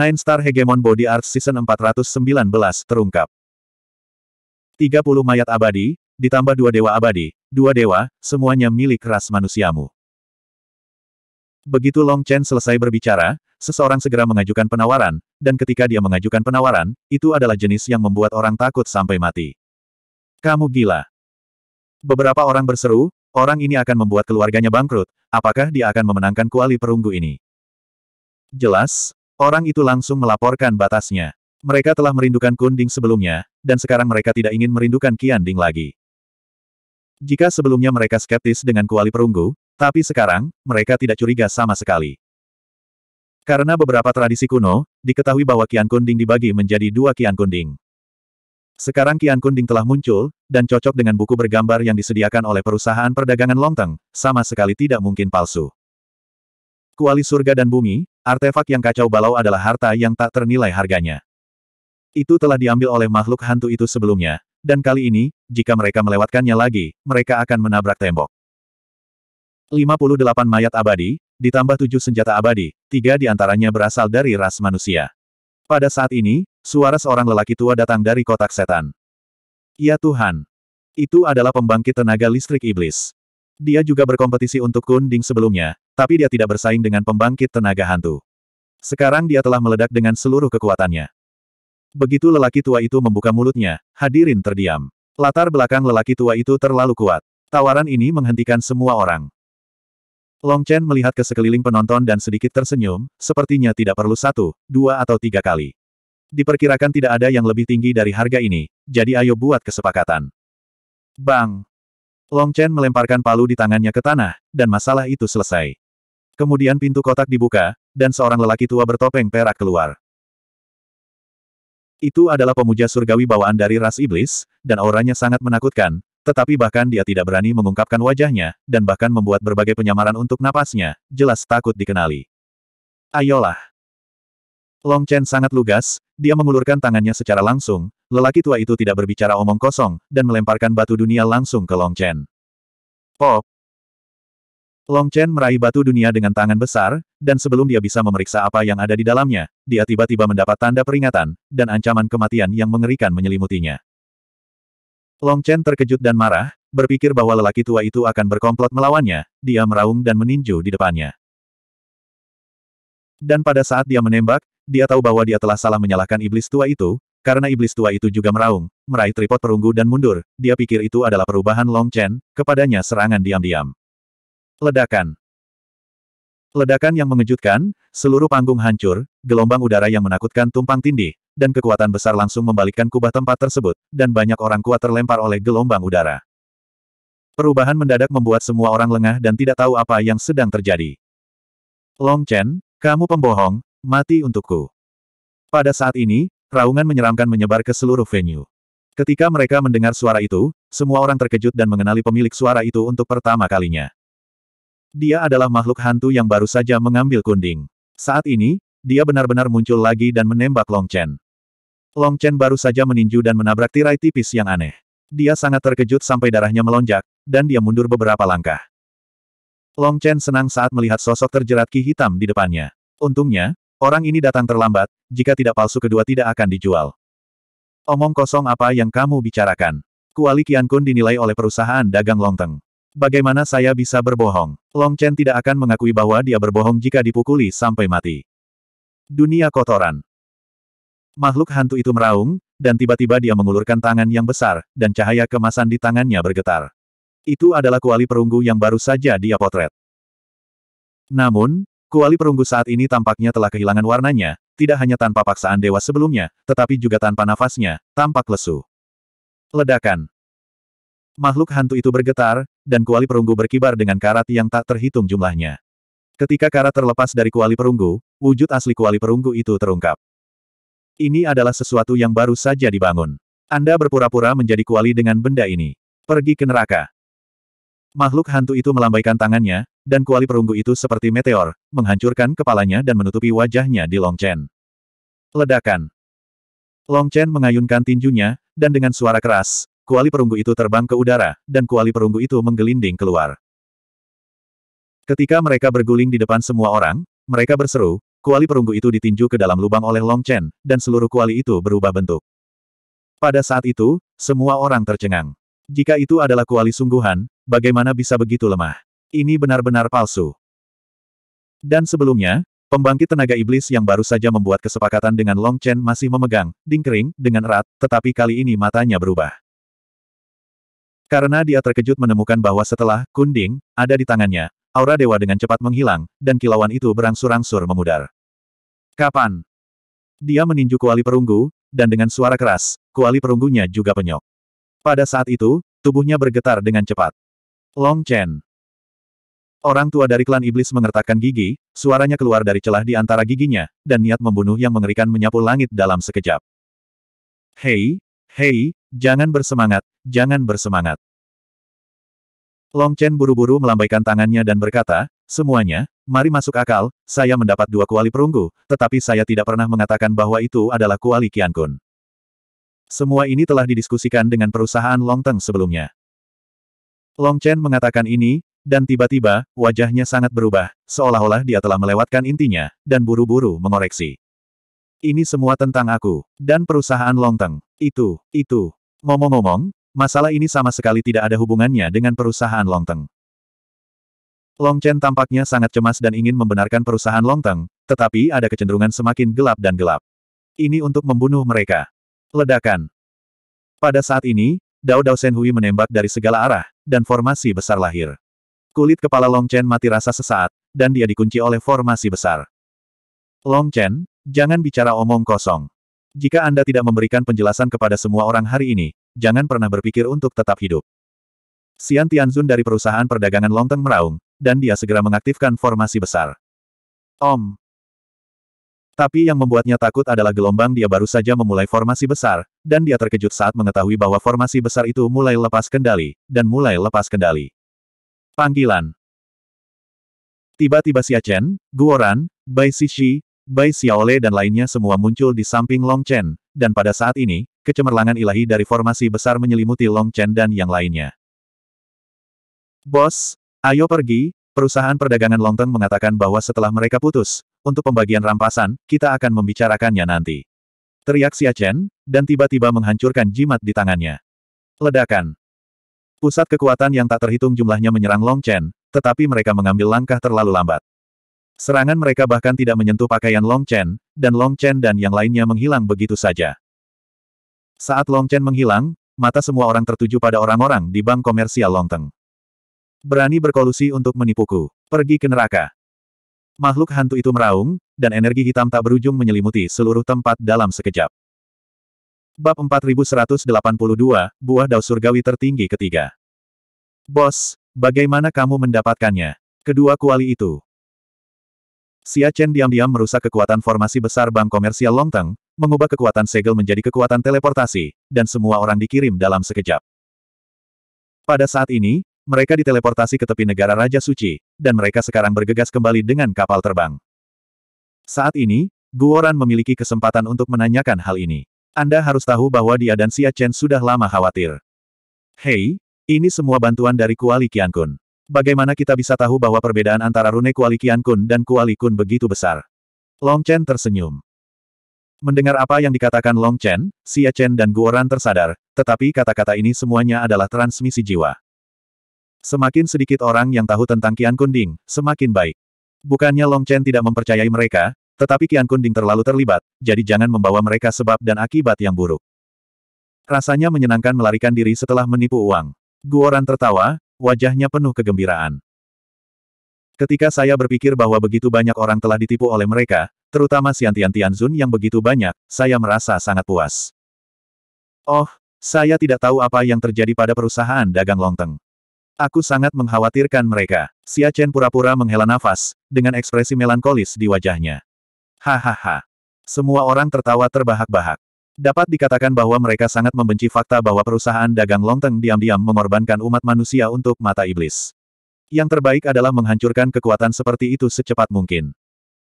Nine Star Hegemon Body Art Season 419 terungkap. 30 mayat abadi, ditambah dua dewa abadi, dua dewa, semuanya milik ras manusiamu. Begitu Long Chen selesai berbicara, seseorang segera mengajukan penawaran, dan ketika dia mengajukan penawaran, itu adalah jenis yang membuat orang takut sampai mati. Kamu gila. Beberapa orang berseru, orang ini akan membuat keluarganya bangkrut, apakah dia akan memenangkan kuali perunggu ini? Jelas, Orang itu langsung melaporkan batasnya. Mereka telah merindukan Kunding sebelumnya, dan sekarang mereka tidak ingin merindukan Qian Ding lagi. Jika sebelumnya mereka skeptis dengan kuali perunggu, tapi sekarang, mereka tidak curiga sama sekali. Karena beberapa tradisi kuno, diketahui bahwa Qian Kunding dibagi menjadi dua Qian Kunding. Sekarang Qian Kunding telah muncul, dan cocok dengan buku bergambar yang disediakan oleh perusahaan perdagangan Longteng, sama sekali tidak mungkin palsu kuali surga dan bumi, artefak yang kacau balau adalah harta yang tak ternilai harganya. Itu telah diambil oleh makhluk hantu itu sebelumnya, dan kali ini, jika mereka melewatkannya lagi, mereka akan menabrak tembok. 58 mayat abadi, ditambah 7 senjata abadi, tiga di antaranya berasal dari ras manusia. Pada saat ini, suara seorang lelaki tua datang dari kotak setan. Ya Tuhan! Itu adalah pembangkit tenaga listrik iblis. Dia juga berkompetisi untuk Kunding sebelumnya, tapi dia tidak bersaing dengan pembangkit tenaga hantu. Sekarang dia telah meledak dengan seluruh kekuatannya. Begitu lelaki tua itu membuka mulutnya, hadirin terdiam. Latar belakang lelaki tua itu terlalu kuat. Tawaran ini menghentikan semua orang. Long Chen melihat ke sekeliling penonton dan sedikit tersenyum, sepertinya tidak perlu satu, dua atau tiga kali. Diperkirakan tidak ada yang lebih tinggi dari harga ini, jadi ayo buat kesepakatan. Bang! Long Chen melemparkan palu di tangannya ke tanah, dan masalah itu selesai. Kemudian pintu kotak dibuka, dan seorang lelaki tua bertopeng perak keluar. Itu adalah pemuja surgawi bawaan dari ras iblis, dan auranya sangat menakutkan, tetapi bahkan dia tidak berani mengungkapkan wajahnya, dan bahkan membuat berbagai penyamaran untuk napasnya, jelas takut dikenali. Ayolah. Long Chen sangat lugas, dia mengulurkan tangannya secara langsung, Lelaki tua itu tidak berbicara omong kosong, dan melemparkan batu dunia langsung ke Long Chen. Pop! Long Chen meraih batu dunia dengan tangan besar, dan sebelum dia bisa memeriksa apa yang ada di dalamnya, dia tiba-tiba mendapat tanda peringatan, dan ancaman kematian yang mengerikan menyelimutinya. Long Chen terkejut dan marah, berpikir bahwa lelaki tua itu akan berkomplot melawannya, dia meraung dan meninju di depannya. Dan pada saat dia menembak, dia tahu bahwa dia telah salah menyalahkan iblis tua itu, karena iblis tua itu juga meraung, meraih tripod perunggu dan mundur, dia pikir itu adalah perubahan Long Chen, kepadanya serangan diam-diam. Ledakan. Ledakan yang mengejutkan, seluruh panggung hancur, gelombang udara yang menakutkan tumpang tindih, dan kekuatan besar langsung membalikkan kubah tempat tersebut, dan banyak orang kuat terlempar oleh gelombang udara. Perubahan mendadak membuat semua orang lengah dan tidak tahu apa yang sedang terjadi. Long Chen, kamu pembohong, mati untukku. Pada saat ini, Raungan menyeramkan menyebar ke seluruh venue. Ketika mereka mendengar suara itu, semua orang terkejut dan mengenali pemilik suara itu untuk pertama kalinya. Dia adalah makhluk hantu yang baru saja mengambil kunding. Saat ini, dia benar-benar muncul lagi dan menembak Long Chen. Long Chen baru saja meninju dan menabrak tirai tipis yang aneh. Dia sangat terkejut sampai darahnya melonjak, dan dia mundur beberapa langkah. Long Chen senang saat melihat sosok terjerat ki hitam di depannya. Untungnya, Orang ini datang terlambat, jika tidak palsu kedua tidak akan dijual. Omong kosong apa yang kamu bicarakan? Kuali Kun dinilai oleh perusahaan dagang Longteng. Bagaimana saya bisa berbohong? Long Chen tidak akan mengakui bahwa dia berbohong jika dipukuli sampai mati. Dunia kotoran. Makhluk hantu itu meraung, dan tiba-tiba dia mengulurkan tangan yang besar, dan cahaya kemasan di tangannya bergetar. Itu adalah kuali perunggu yang baru saja dia potret. Namun, Kuali perunggu saat ini tampaknya telah kehilangan warnanya, tidak hanya tanpa paksaan dewa sebelumnya, tetapi juga tanpa nafasnya, tampak lesu. Ledakan. Makhluk hantu itu bergetar, dan kuali perunggu berkibar dengan karat yang tak terhitung jumlahnya. Ketika karat terlepas dari kuali perunggu, wujud asli kuali perunggu itu terungkap. Ini adalah sesuatu yang baru saja dibangun. Anda berpura-pura menjadi kuali dengan benda ini. Pergi ke neraka. Makhluk hantu itu melambaikan tangannya, dan kuali perunggu itu seperti meteor, menghancurkan kepalanya dan menutupi wajahnya di Long Chen. Ledakan. Long Chen mengayunkan tinjunya, dan dengan suara keras, kuali perunggu itu terbang ke udara, dan kuali perunggu itu menggelinding keluar. Ketika mereka berguling di depan semua orang, mereka berseru, kuali perunggu itu ditinju ke dalam lubang oleh Long Chen, dan seluruh kuali itu berubah bentuk. Pada saat itu, semua orang tercengang. Jika itu adalah kuali sungguhan, bagaimana bisa begitu lemah? Ini benar-benar palsu. Dan sebelumnya, pembangkit tenaga iblis yang baru saja membuat kesepakatan dengan Long Chen masih memegang dingkering dengan erat, tetapi kali ini matanya berubah. Karena dia terkejut menemukan bahwa setelah kunding ada di tangannya, aura dewa dengan cepat menghilang, dan kilauan itu berangsur-angsur memudar. Kapan? Dia meninju kuali perunggu, dan dengan suara keras, kuali perunggunya juga penyok. Pada saat itu, tubuhnya bergetar dengan cepat. Long Chen. Orang tua dari klan iblis mengertakkan gigi, suaranya keluar dari celah di antara giginya, dan niat membunuh yang mengerikan menyapu langit dalam sekejap. Hei, hei, jangan bersemangat, jangan bersemangat. Long Chen buru-buru melambaikan tangannya dan berkata, Semuanya, mari masuk akal, saya mendapat dua kuali perunggu, tetapi saya tidak pernah mengatakan bahwa itu adalah kuali Kun. Semua ini telah didiskusikan dengan perusahaan Long Teng sebelumnya. Long Chen mengatakan ini, dan tiba-tiba, wajahnya sangat berubah, seolah-olah dia telah melewatkan intinya, dan buru-buru mengoreksi. Ini semua tentang aku, dan perusahaan Longteng. Itu, itu. Ngomong-ngomong, masalah ini sama sekali tidak ada hubungannya dengan perusahaan Longteng. Long Chen tampaknya sangat cemas dan ingin membenarkan perusahaan Longteng, tetapi ada kecenderungan semakin gelap dan gelap. Ini untuk membunuh mereka. Ledakan. Pada saat ini, Dao Dao Senhui menembak dari segala arah, dan formasi besar lahir. Kulit kepala Long Chen mati rasa sesaat, dan dia dikunci oleh formasi besar. Long Chen, jangan bicara omong kosong. Jika Anda tidak memberikan penjelasan kepada semua orang hari ini, jangan pernah berpikir untuk tetap hidup. Xian Tianzun dari perusahaan perdagangan Longteng meraung, dan dia segera mengaktifkan formasi besar. Om. Tapi yang membuatnya takut adalah gelombang dia baru saja memulai formasi besar, dan dia terkejut saat mengetahui bahwa formasi besar itu mulai lepas kendali, dan mulai lepas kendali. Panggilan Tiba-tiba Xia Chen, Guoran, Bai Shishi, Bai Xiaole dan lainnya semua muncul di samping Long Chen, dan pada saat ini, kecemerlangan ilahi dari formasi besar menyelimuti Long Chen dan yang lainnya. Bos, ayo pergi, perusahaan perdagangan Long Longteng mengatakan bahwa setelah mereka putus, untuk pembagian rampasan, kita akan membicarakannya nanti. Teriak Xia Chen dan tiba-tiba menghancurkan jimat di tangannya. Ledakan. Pusat kekuatan yang tak terhitung jumlahnya menyerang Long Chen, tetapi mereka mengambil langkah terlalu lambat. Serangan mereka bahkan tidak menyentuh pakaian Long Chen, dan Long Chen dan yang lainnya menghilang begitu saja. Saat Long Chen menghilang, mata semua orang tertuju pada orang-orang di bank komersial Long Teng. Berani berkolusi untuk menipuku. Pergi ke neraka. Makhluk hantu itu meraung, dan energi hitam tak berujung menyelimuti seluruh tempat dalam sekejap. Bab 4182, Buah Dao Surgawi Tertinggi Ketiga. Bos, bagaimana kamu mendapatkannya? Kedua kuali itu. Xia Chen diam-diam merusak kekuatan formasi besar Bank Komersial Longteng, mengubah kekuatan segel menjadi kekuatan teleportasi, dan semua orang dikirim dalam sekejap. Pada saat ini, mereka diteleportasi ke tepi negara Raja Suci, dan mereka sekarang bergegas kembali dengan kapal terbang. Saat ini, Guoran memiliki kesempatan untuk menanyakan hal ini. Anda harus tahu bahwa dia dan Xia Chen sudah lama khawatir. Hei, ini semua bantuan dari Kuali Kun. Bagaimana kita bisa tahu bahwa perbedaan antara rune Kuali Kun dan Kuali Kun begitu besar? Long Chen tersenyum. Mendengar apa yang dikatakan Long Chen, Xia Chen dan Guoran tersadar, tetapi kata-kata ini semuanya adalah transmisi jiwa. Semakin sedikit orang yang tahu tentang Qian Kun Ding, semakin baik. Bukannya Long Chen tidak mempercayai mereka, tetapi Kian Kunding terlalu terlibat, jadi jangan membawa mereka sebab dan akibat yang buruk. Rasanya menyenangkan melarikan diri setelah menipu uang. Guoran tertawa, wajahnya penuh kegembiraan. Ketika saya berpikir bahwa begitu banyak orang telah ditipu oleh mereka, terutama Xian Tian Tianzun yang begitu banyak, saya merasa sangat puas. Oh, saya tidak tahu apa yang terjadi pada perusahaan dagang longteng. Aku sangat mengkhawatirkan mereka. Xia Chen pura-pura menghela nafas, dengan ekspresi melankolis di wajahnya. Hahaha. Semua orang tertawa terbahak-bahak. Dapat dikatakan bahwa mereka sangat membenci fakta bahwa perusahaan dagang Longteng diam-diam mengorbankan umat manusia untuk mata iblis. Yang terbaik adalah menghancurkan kekuatan seperti itu secepat mungkin.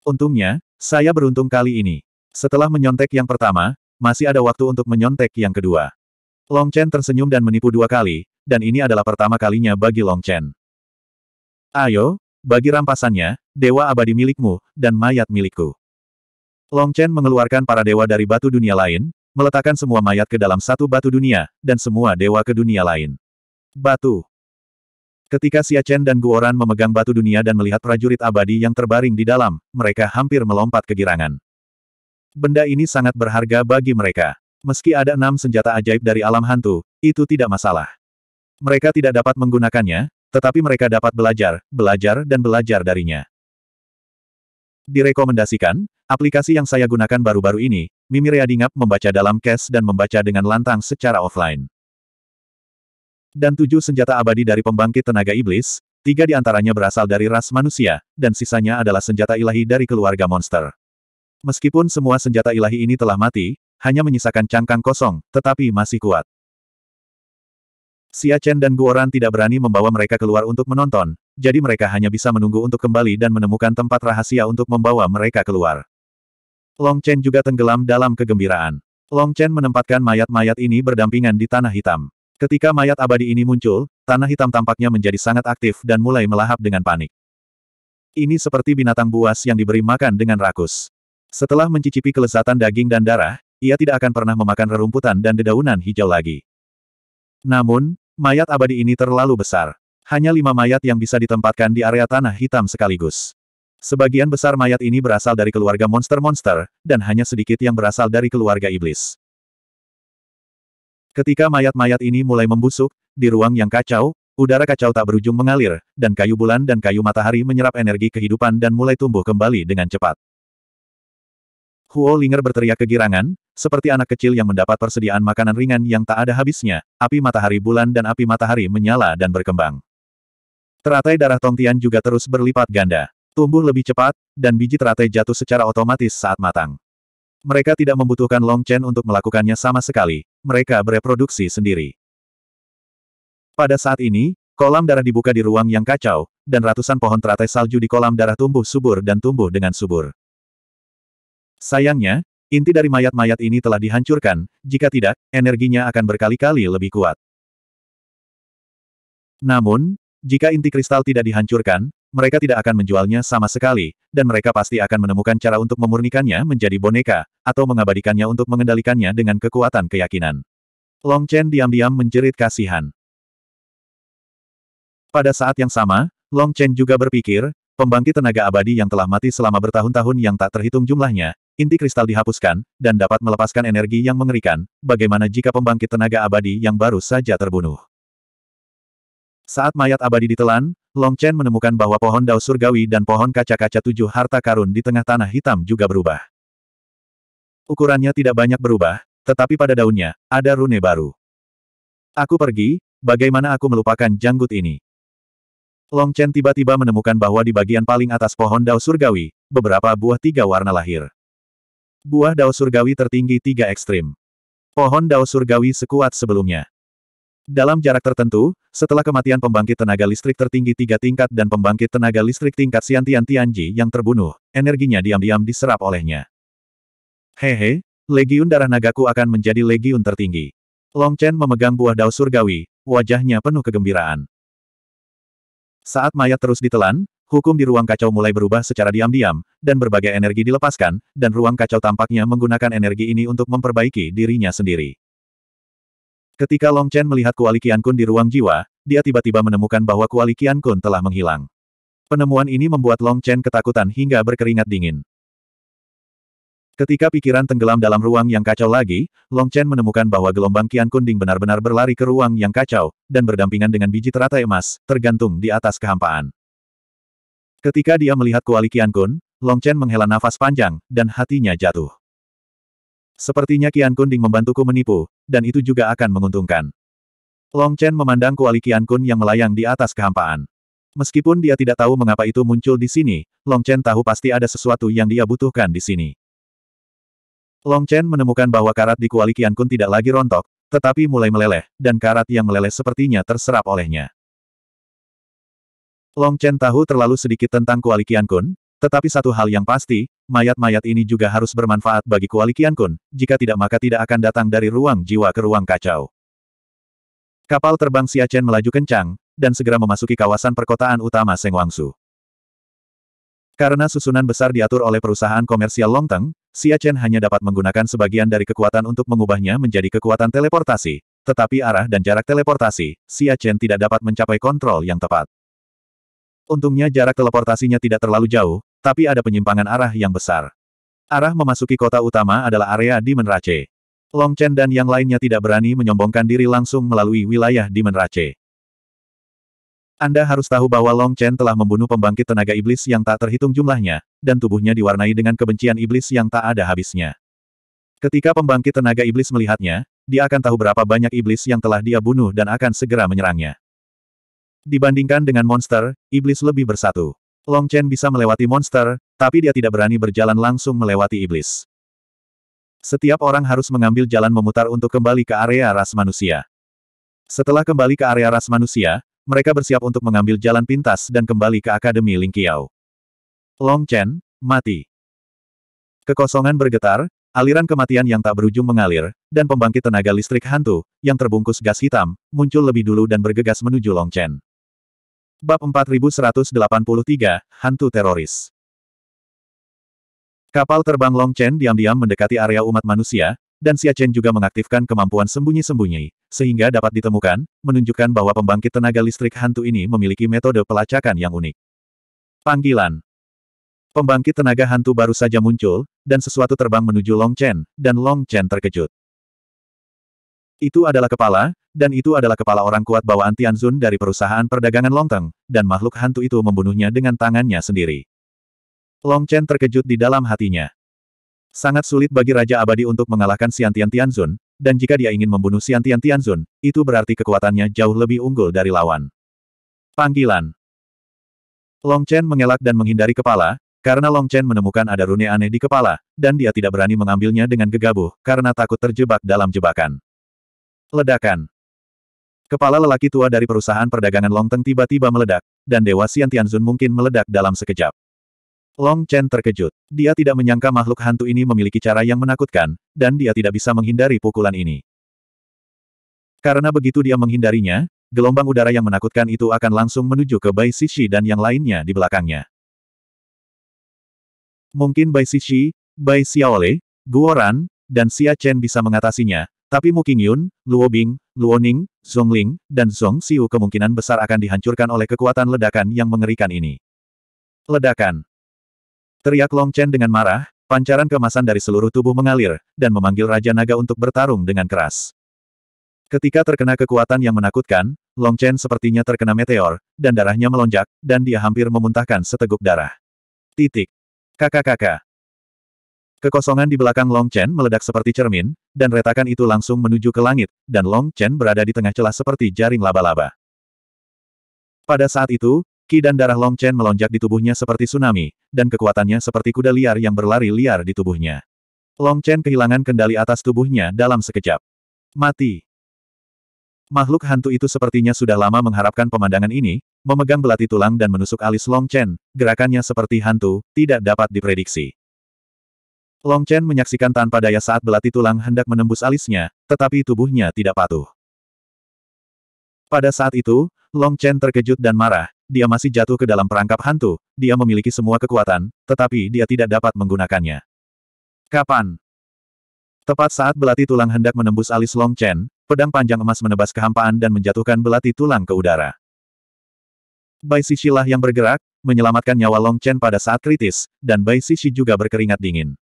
Untungnya, saya beruntung kali ini. Setelah menyontek yang pertama, masih ada waktu untuk menyontek yang kedua. Long Chen tersenyum dan menipu dua kali, dan ini adalah pertama kalinya bagi Long Chen. Ayo, bagi rampasannya, dewa abadi milikmu, dan mayat milikku. Long Chen mengeluarkan para dewa dari batu dunia lain, meletakkan semua mayat ke dalam satu batu dunia, dan semua dewa ke dunia lain. Batu. Ketika Xia Chen dan Guoran memegang batu dunia dan melihat prajurit abadi yang terbaring di dalam, mereka hampir melompat kegirangan. Benda ini sangat berharga bagi mereka. Meski ada enam senjata ajaib dari alam hantu, itu tidak masalah. Mereka tidak dapat menggunakannya, tetapi mereka dapat belajar, belajar dan belajar darinya. Direkomendasikan, aplikasi yang saya gunakan baru-baru ini, Mimirea Dingap membaca dalam cache dan membaca dengan lantang secara offline. Dan tujuh senjata abadi dari pembangkit tenaga iblis, tiga di antaranya berasal dari ras manusia, dan sisanya adalah senjata ilahi dari keluarga monster. Meskipun semua senjata ilahi ini telah mati, hanya menyisakan cangkang kosong, tetapi masih kuat. Xia Chen dan Guoran tidak berani membawa mereka keluar untuk menonton, jadi mereka hanya bisa menunggu untuk kembali dan menemukan tempat rahasia untuk membawa mereka keluar. Long Chen juga tenggelam dalam kegembiraan. Long Chen menempatkan mayat-mayat ini berdampingan di Tanah Hitam. Ketika mayat abadi ini muncul, Tanah Hitam tampaknya menjadi sangat aktif dan mulai melahap dengan panik. Ini seperti binatang buas yang diberi makan dengan rakus. Setelah mencicipi kelezatan daging dan darah, ia tidak akan pernah memakan rerumputan dan dedaunan hijau lagi. Namun, mayat abadi ini terlalu besar. Hanya lima mayat yang bisa ditempatkan di area tanah hitam sekaligus. Sebagian besar mayat ini berasal dari keluarga monster-monster, dan hanya sedikit yang berasal dari keluarga iblis. Ketika mayat-mayat ini mulai membusuk, di ruang yang kacau, udara kacau tak berujung mengalir, dan kayu bulan dan kayu matahari menyerap energi kehidupan dan mulai tumbuh kembali dengan cepat. Huo Linger berteriak kegirangan, seperti anak kecil yang mendapat persediaan makanan ringan yang tak ada habisnya, api matahari bulan dan api matahari menyala dan berkembang. Teratai darah Tongtian juga terus berlipat ganda. Tumbuh lebih cepat, dan biji teratai jatuh secara otomatis saat matang. Mereka tidak membutuhkan Long Chen untuk melakukannya sama sekali, mereka bereproduksi sendiri. Pada saat ini, kolam darah dibuka di ruang yang kacau, dan ratusan pohon teratai salju di kolam darah tumbuh subur dan tumbuh dengan subur. Sayangnya, inti dari mayat-mayat ini telah dihancurkan, jika tidak, energinya akan berkali-kali lebih kuat. Namun, jika inti kristal tidak dihancurkan, mereka tidak akan menjualnya sama sekali, dan mereka pasti akan menemukan cara untuk memurnikannya menjadi boneka, atau mengabadikannya untuk mengendalikannya dengan kekuatan keyakinan. Long Chen diam-diam menjerit kasihan. Pada saat yang sama, Long Chen juga berpikir, pembangkit tenaga abadi yang telah mati selama bertahun-tahun yang tak terhitung jumlahnya, inti kristal dihapuskan, dan dapat melepaskan energi yang mengerikan, bagaimana jika pembangkit tenaga abadi yang baru saja terbunuh. Saat mayat abadi ditelan, Long Chen menemukan bahwa pohon daun surgawi dan pohon kaca-kaca tujuh harta karun di tengah tanah hitam juga berubah. Ukurannya tidak banyak berubah, tetapi pada daunnya, ada rune baru. Aku pergi, bagaimana aku melupakan janggut ini? Long Chen tiba-tiba menemukan bahwa di bagian paling atas pohon daun surgawi, beberapa buah tiga warna lahir. Buah daun surgawi tertinggi tiga ekstrim. Pohon daun surgawi sekuat sebelumnya. Dalam jarak tertentu, setelah kematian pembangkit tenaga listrik tertinggi tiga tingkat dan pembangkit tenaga listrik tingkat siantian Tianji yang terbunuh, energinya diam-diam diserap olehnya. Hehe, Legiun Darah Nagaku akan menjadi Legiun tertinggi. Long Chen memegang buah dao surgawi, wajahnya penuh kegembiraan. Saat mayat terus ditelan, hukum di ruang kacau mulai berubah secara diam-diam, dan berbagai energi dilepaskan, dan ruang kacau tampaknya menggunakan energi ini untuk memperbaiki dirinya sendiri. Ketika Long Chen melihat kuali Kian Kun di ruang jiwa, dia tiba-tiba menemukan bahwa kuali Kian Kun telah menghilang. Penemuan ini membuat Long Chen ketakutan hingga berkeringat dingin. Ketika pikiran tenggelam dalam ruang yang kacau lagi, Long Chen menemukan bahwa gelombang Kian Kun Kunding benar-benar berlari ke ruang yang kacau, dan berdampingan dengan biji teratai emas, tergantung di atas kehampaan. Ketika dia melihat kuali Kian Kun, Long Chen menghela nafas panjang, dan hatinya jatuh. Sepertinya Kian Kuning membantuku menipu, dan itu juga akan menguntungkan. Long Chen memandang kuali Kian Kun yang melayang di atas kehampaan. Meskipun dia tidak tahu mengapa itu muncul di sini, Long Chen tahu pasti ada sesuatu yang dia butuhkan di sini. Long Chen menemukan bahwa karat di kuali Kian Kun tidak lagi rontok, tetapi mulai meleleh, dan karat yang meleleh sepertinya terserap olehnya. Long Chen tahu terlalu sedikit tentang kuali Kian Kun, tetapi satu hal yang pasti, mayat-mayat ini juga harus bermanfaat bagi Kuali Kun, jika tidak maka tidak akan datang dari ruang jiwa ke ruang kacau. Kapal terbang Siachen melaju kencang, dan segera memasuki kawasan perkotaan utama Sengwangsu. Karena susunan besar diatur oleh perusahaan komersial Longteng, Siachen hanya dapat menggunakan sebagian dari kekuatan untuk mengubahnya menjadi kekuatan teleportasi, tetapi arah dan jarak teleportasi, Siachen tidak dapat mencapai kontrol yang tepat. Untungnya jarak teleportasinya tidak terlalu jauh, tapi ada penyimpangan arah yang besar. Arah memasuki kota utama adalah area di Menrace. Long Chen dan yang lainnya tidak berani menyombongkan diri langsung melalui wilayah di Menrace. Anda harus tahu bahwa Long Chen telah membunuh pembangkit tenaga iblis yang tak terhitung jumlahnya, dan tubuhnya diwarnai dengan kebencian iblis yang tak ada habisnya. Ketika pembangkit tenaga iblis melihatnya, dia akan tahu berapa banyak iblis yang telah dia bunuh dan akan segera menyerangnya. Dibandingkan dengan monster, iblis lebih bersatu. Long Chen bisa melewati monster, tapi dia tidak berani berjalan langsung melewati iblis. Setiap orang harus mengambil jalan memutar untuk kembali ke area ras manusia. Setelah kembali ke area ras manusia, mereka bersiap untuk mengambil jalan pintas dan kembali ke Akademi Ling Lingqiao. Long Chen, mati. Kekosongan bergetar, aliran kematian yang tak berujung mengalir, dan pembangkit tenaga listrik hantu, yang terbungkus gas hitam, muncul lebih dulu dan bergegas menuju Long Chen. Bab 4183, Hantu Teroris Kapal terbang Long Chen diam-diam mendekati area umat manusia, dan Xia Chen juga mengaktifkan kemampuan sembunyi-sembunyi, sehingga dapat ditemukan, menunjukkan bahwa pembangkit tenaga listrik hantu ini memiliki metode pelacakan yang unik. Panggilan Pembangkit tenaga hantu baru saja muncul, dan sesuatu terbang menuju Long Chen, dan Long Chen terkejut. Itu adalah kepala, dan itu adalah kepala orang kuat bawaan Tianzun dari perusahaan perdagangan Longteng, dan makhluk hantu itu membunuhnya dengan tangannya sendiri. Long Chen terkejut di dalam hatinya. Sangat sulit bagi Raja Abadi untuk mengalahkan Tian Tianzun, dan jika dia ingin membunuh Tian Tianzun, itu berarti kekuatannya jauh lebih unggul dari lawan. Panggilan Long Chen mengelak dan menghindari kepala, karena Long Chen menemukan ada rune aneh di kepala, dan dia tidak berani mengambilnya dengan gegabah, karena takut terjebak dalam jebakan. Ledakan Kepala lelaki tua dari perusahaan perdagangan Longteng tiba-tiba meledak, dan Dewa Xian Tianzun mungkin meledak dalam sekejap. Long Chen terkejut. Dia tidak menyangka makhluk hantu ini memiliki cara yang menakutkan, dan dia tidak bisa menghindari pukulan ini. Karena begitu dia menghindarinya, gelombang udara yang menakutkan itu akan langsung menuju ke Bai Sishi dan yang lainnya di belakangnya. Mungkin Bai Sishi, Bai Xiaole, Guoran, dan Xia Chen bisa mengatasinya, tapi Mu Qingyun, Luo Bing, Luo Ning, Zhong Ling, dan Zhong Xiu kemungkinan besar akan dihancurkan oleh kekuatan ledakan yang mengerikan ini. Ledakan. Teriak Long Chen dengan marah, pancaran kemasan dari seluruh tubuh mengalir, dan memanggil Raja Naga untuk bertarung dengan keras. Ketika terkena kekuatan yang menakutkan, Long Chen sepertinya terkena meteor, dan darahnya melonjak, dan dia hampir memuntahkan seteguk darah. Titik. Kakak-kakak. Kekosongan di belakang Long Chen meledak seperti cermin, dan retakan itu langsung menuju ke langit, dan Long Chen berada di tengah celah seperti jaring laba-laba. Pada saat itu, ki dan darah Long Chen melonjak di tubuhnya seperti tsunami, dan kekuatannya seperti kuda liar yang berlari liar di tubuhnya. Long Chen kehilangan kendali atas tubuhnya dalam sekejap. Mati. Makhluk hantu itu sepertinya sudah lama mengharapkan pemandangan ini, memegang belati tulang dan menusuk alis Long Chen, gerakannya seperti hantu, tidak dapat diprediksi. Long Chen menyaksikan tanpa daya saat belati tulang hendak menembus alisnya, tetapi tubuhnya tidak patuh. Pada saat itu, Long Chen terkejut dan marah, dia masih jatuh ke dalam perangkap hantu, dia memiliki semua kekuatan, tetapi dia tidak dapat menggunakannya. Kapan? Tepat saat belati tulang hendak menembus alis Long Chen, pedang panjang emas menebas kehampaan dan menjatuhkan belati tulang ke udara. Bai Sishi yang bergerak, menyelamatkan nyawa Long Chen pada saat kritis, dan Bai Sishi juga berkeringat dingin.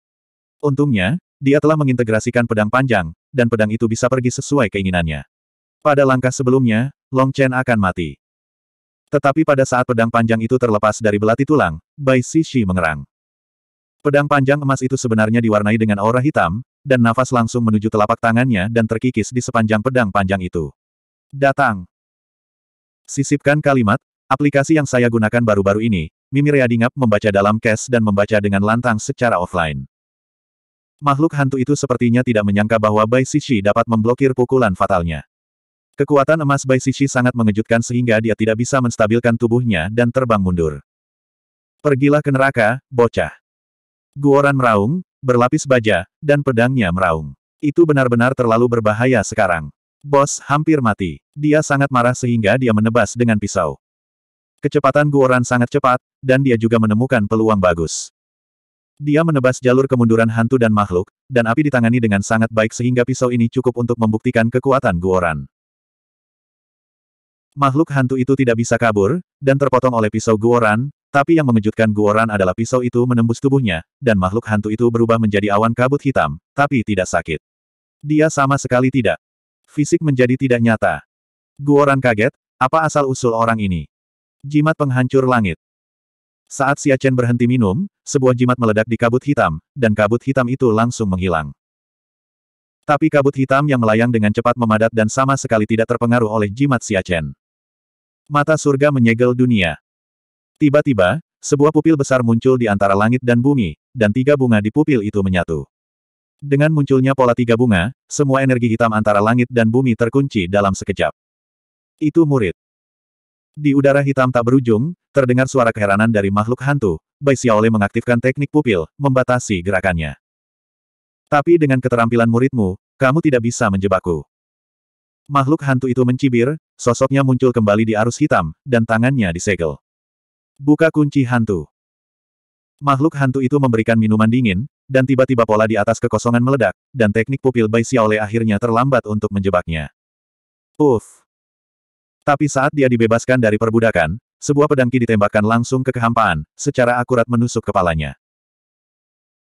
Untungnya, dia telah mengintegrasikan pedang panjang, dan pedang itu bisa pergi sesuai keinginannya. Pada langkah sebelumnya, Long Chen akan mati. Tetapi pada saat pedang panjang itu terlepas dari belati tulang, Bai Shishi mengerang. Pedang panjang emas itu sebenarnya diwarnai dengan aura hitam, dan nafas langsung menuju telapak tangannya dan terkikis di sepanjang pedang panjang itu. Datang! Sisipkan kalimat, aplikasi yang saya gunakan baru-baru ini, Mimi Readingap membaca dalam cache dan membaca dengan lantang secara offline. Makhluk hantu itu sepertinya tidak menyangka bahwa Bai Sishi dapat memblokir pukulan fatalnya. Kekuatan emas Bai Sishi sangat mengejutkan sehingga dia tidak bisa menstabilkan tubuhnya dan terbang mundur. Pergilah ke neraka, bocah. Guoran meraung, berlapis baja, dan pedangnya meraung. Itu benar-benar terlalu berbahaya sekarang. Bos hampir mati. Dia sangat marah sehingga dia menebas dengan pisau. Kecepatan Guoran sangat cepat, dan dia juga menemukan peluang bagus. Dia menebas jalur kemunduran hantu dan makhluk, dan api ditangani dengan sangat baik sehingga pisau ini cukup untuk membuktikan kekuatan Guoran. Makhluk hantu itu tidak bisa kabur, dan terpotong oleh pisau Guoran, tapi yang mengejutkan Guoran adalah pisau itu menembus tubuhnya, dan makhluk hantu itu berubah menjadi awan kabut hitam, tapi tidak sakit. Dia sama sekali tidak. Fisik menjadi tidak nyata. Guoran kaget, apa asal-usul orang ini? Jimat penghancur langit. Saat Xia Chen berhenti minum, sebuah jimat meledak di kabut hitam, dan kabut hitam itu langsung menghilang. Tapi kabut hitam yang melayang dengan cepat memadat dan sama sekali tidak terpengaruh oleh jimat Xia Chen. Mata surga menyegel dunia. Tiba-tiba, sebuah pupil besar muncul di antara langit dan bumi, dan tiga bunga di pupil itu menyatu. Dengan munculnya pola tiga bunga, semua energi hitam antara langit dan bumi terkunci dalam sekejap. Itu murid. Di udara hitam tak berujung, terdengar suara keheranan dari makhluk hantu, Bai Xiaole mengaktifkan teknik pupil, membatasi gerakannya. Tapi dengan keterampilan muridmu, kamu tidak bisa menjebakku. Makhluk hantu itu mencibir, sosoknya muncul kembali di arus hitam, dan tangannya disegel. Buka kunci hantu. Makhluk hantu itu memberikan minuman dingin, dan tiba-tiba pola di atas kekosongan meledak, dan teknik pupil Bai Xiaole akhirnya terlambat untuk menjebaknya. Uff! Tapi saat dia dibebaskan dari perbudakan, sebuah pedangki ditembakkan langsung ke kehampaan, secara akurat menusuk kepalanya.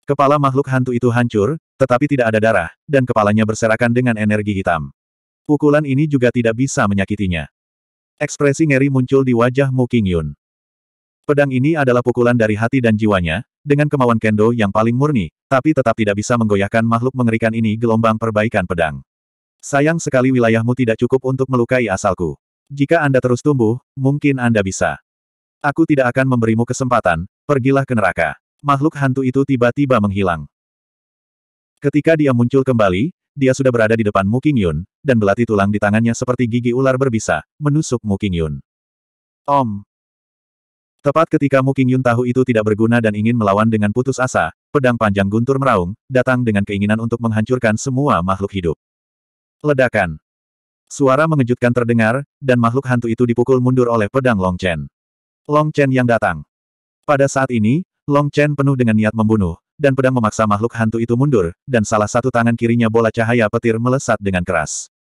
Kepala makhluk hantu itu hancur, tetapi tidak ada darah, dan kepalanya berserakan dengan energi hitam. Pukulan ini juga tidak bisa menyakitinya. Ekspresi ngeri muncul di wajah Mu Yun. Pedang ini adalah pukulan dari hati dan jiwanya, dengan kemauan kendo yang paling murni, tapi tetap tidak bisa menggoyahkan makhluk mengerikan ini gelombang perbaikan pedang. Sayang sekali wilayahmu tidak cukup untuk melukai asalku. Jika Anda terus tumbuh, mungkin Anda bisa. Aku tidak akan memberimu kesempatan, pergilah ke neraka. Makhluk hantu itu tiba-tiba menghilang. Ketika dia muncul kembali, dia sudah berada di depan Muking Yun, dan belati tulang di tangannya seperti gigi ular berbisa, menusuk Muking Yun. Om. Tepat ketika Muking Yun tahu itu tidak berguna dan ingin melawan dengan putus asa, pedang panjang guntur meraung, datang dengan keinginan untuk menghancurkan semua makhluk hidup. Ledakan. Suara mengejutkan terdengar, dan makhluk hantu itu dipukul mundur oleh pedang Long Chen. Long Chen yang datang. Pada saat ini, Long Chen penuh dengan niat membunuh, dan pedang memaksa makhluk hantu itu mundur, dan salah satu tangan kirinya bola cahaya petir melesat dengan keras.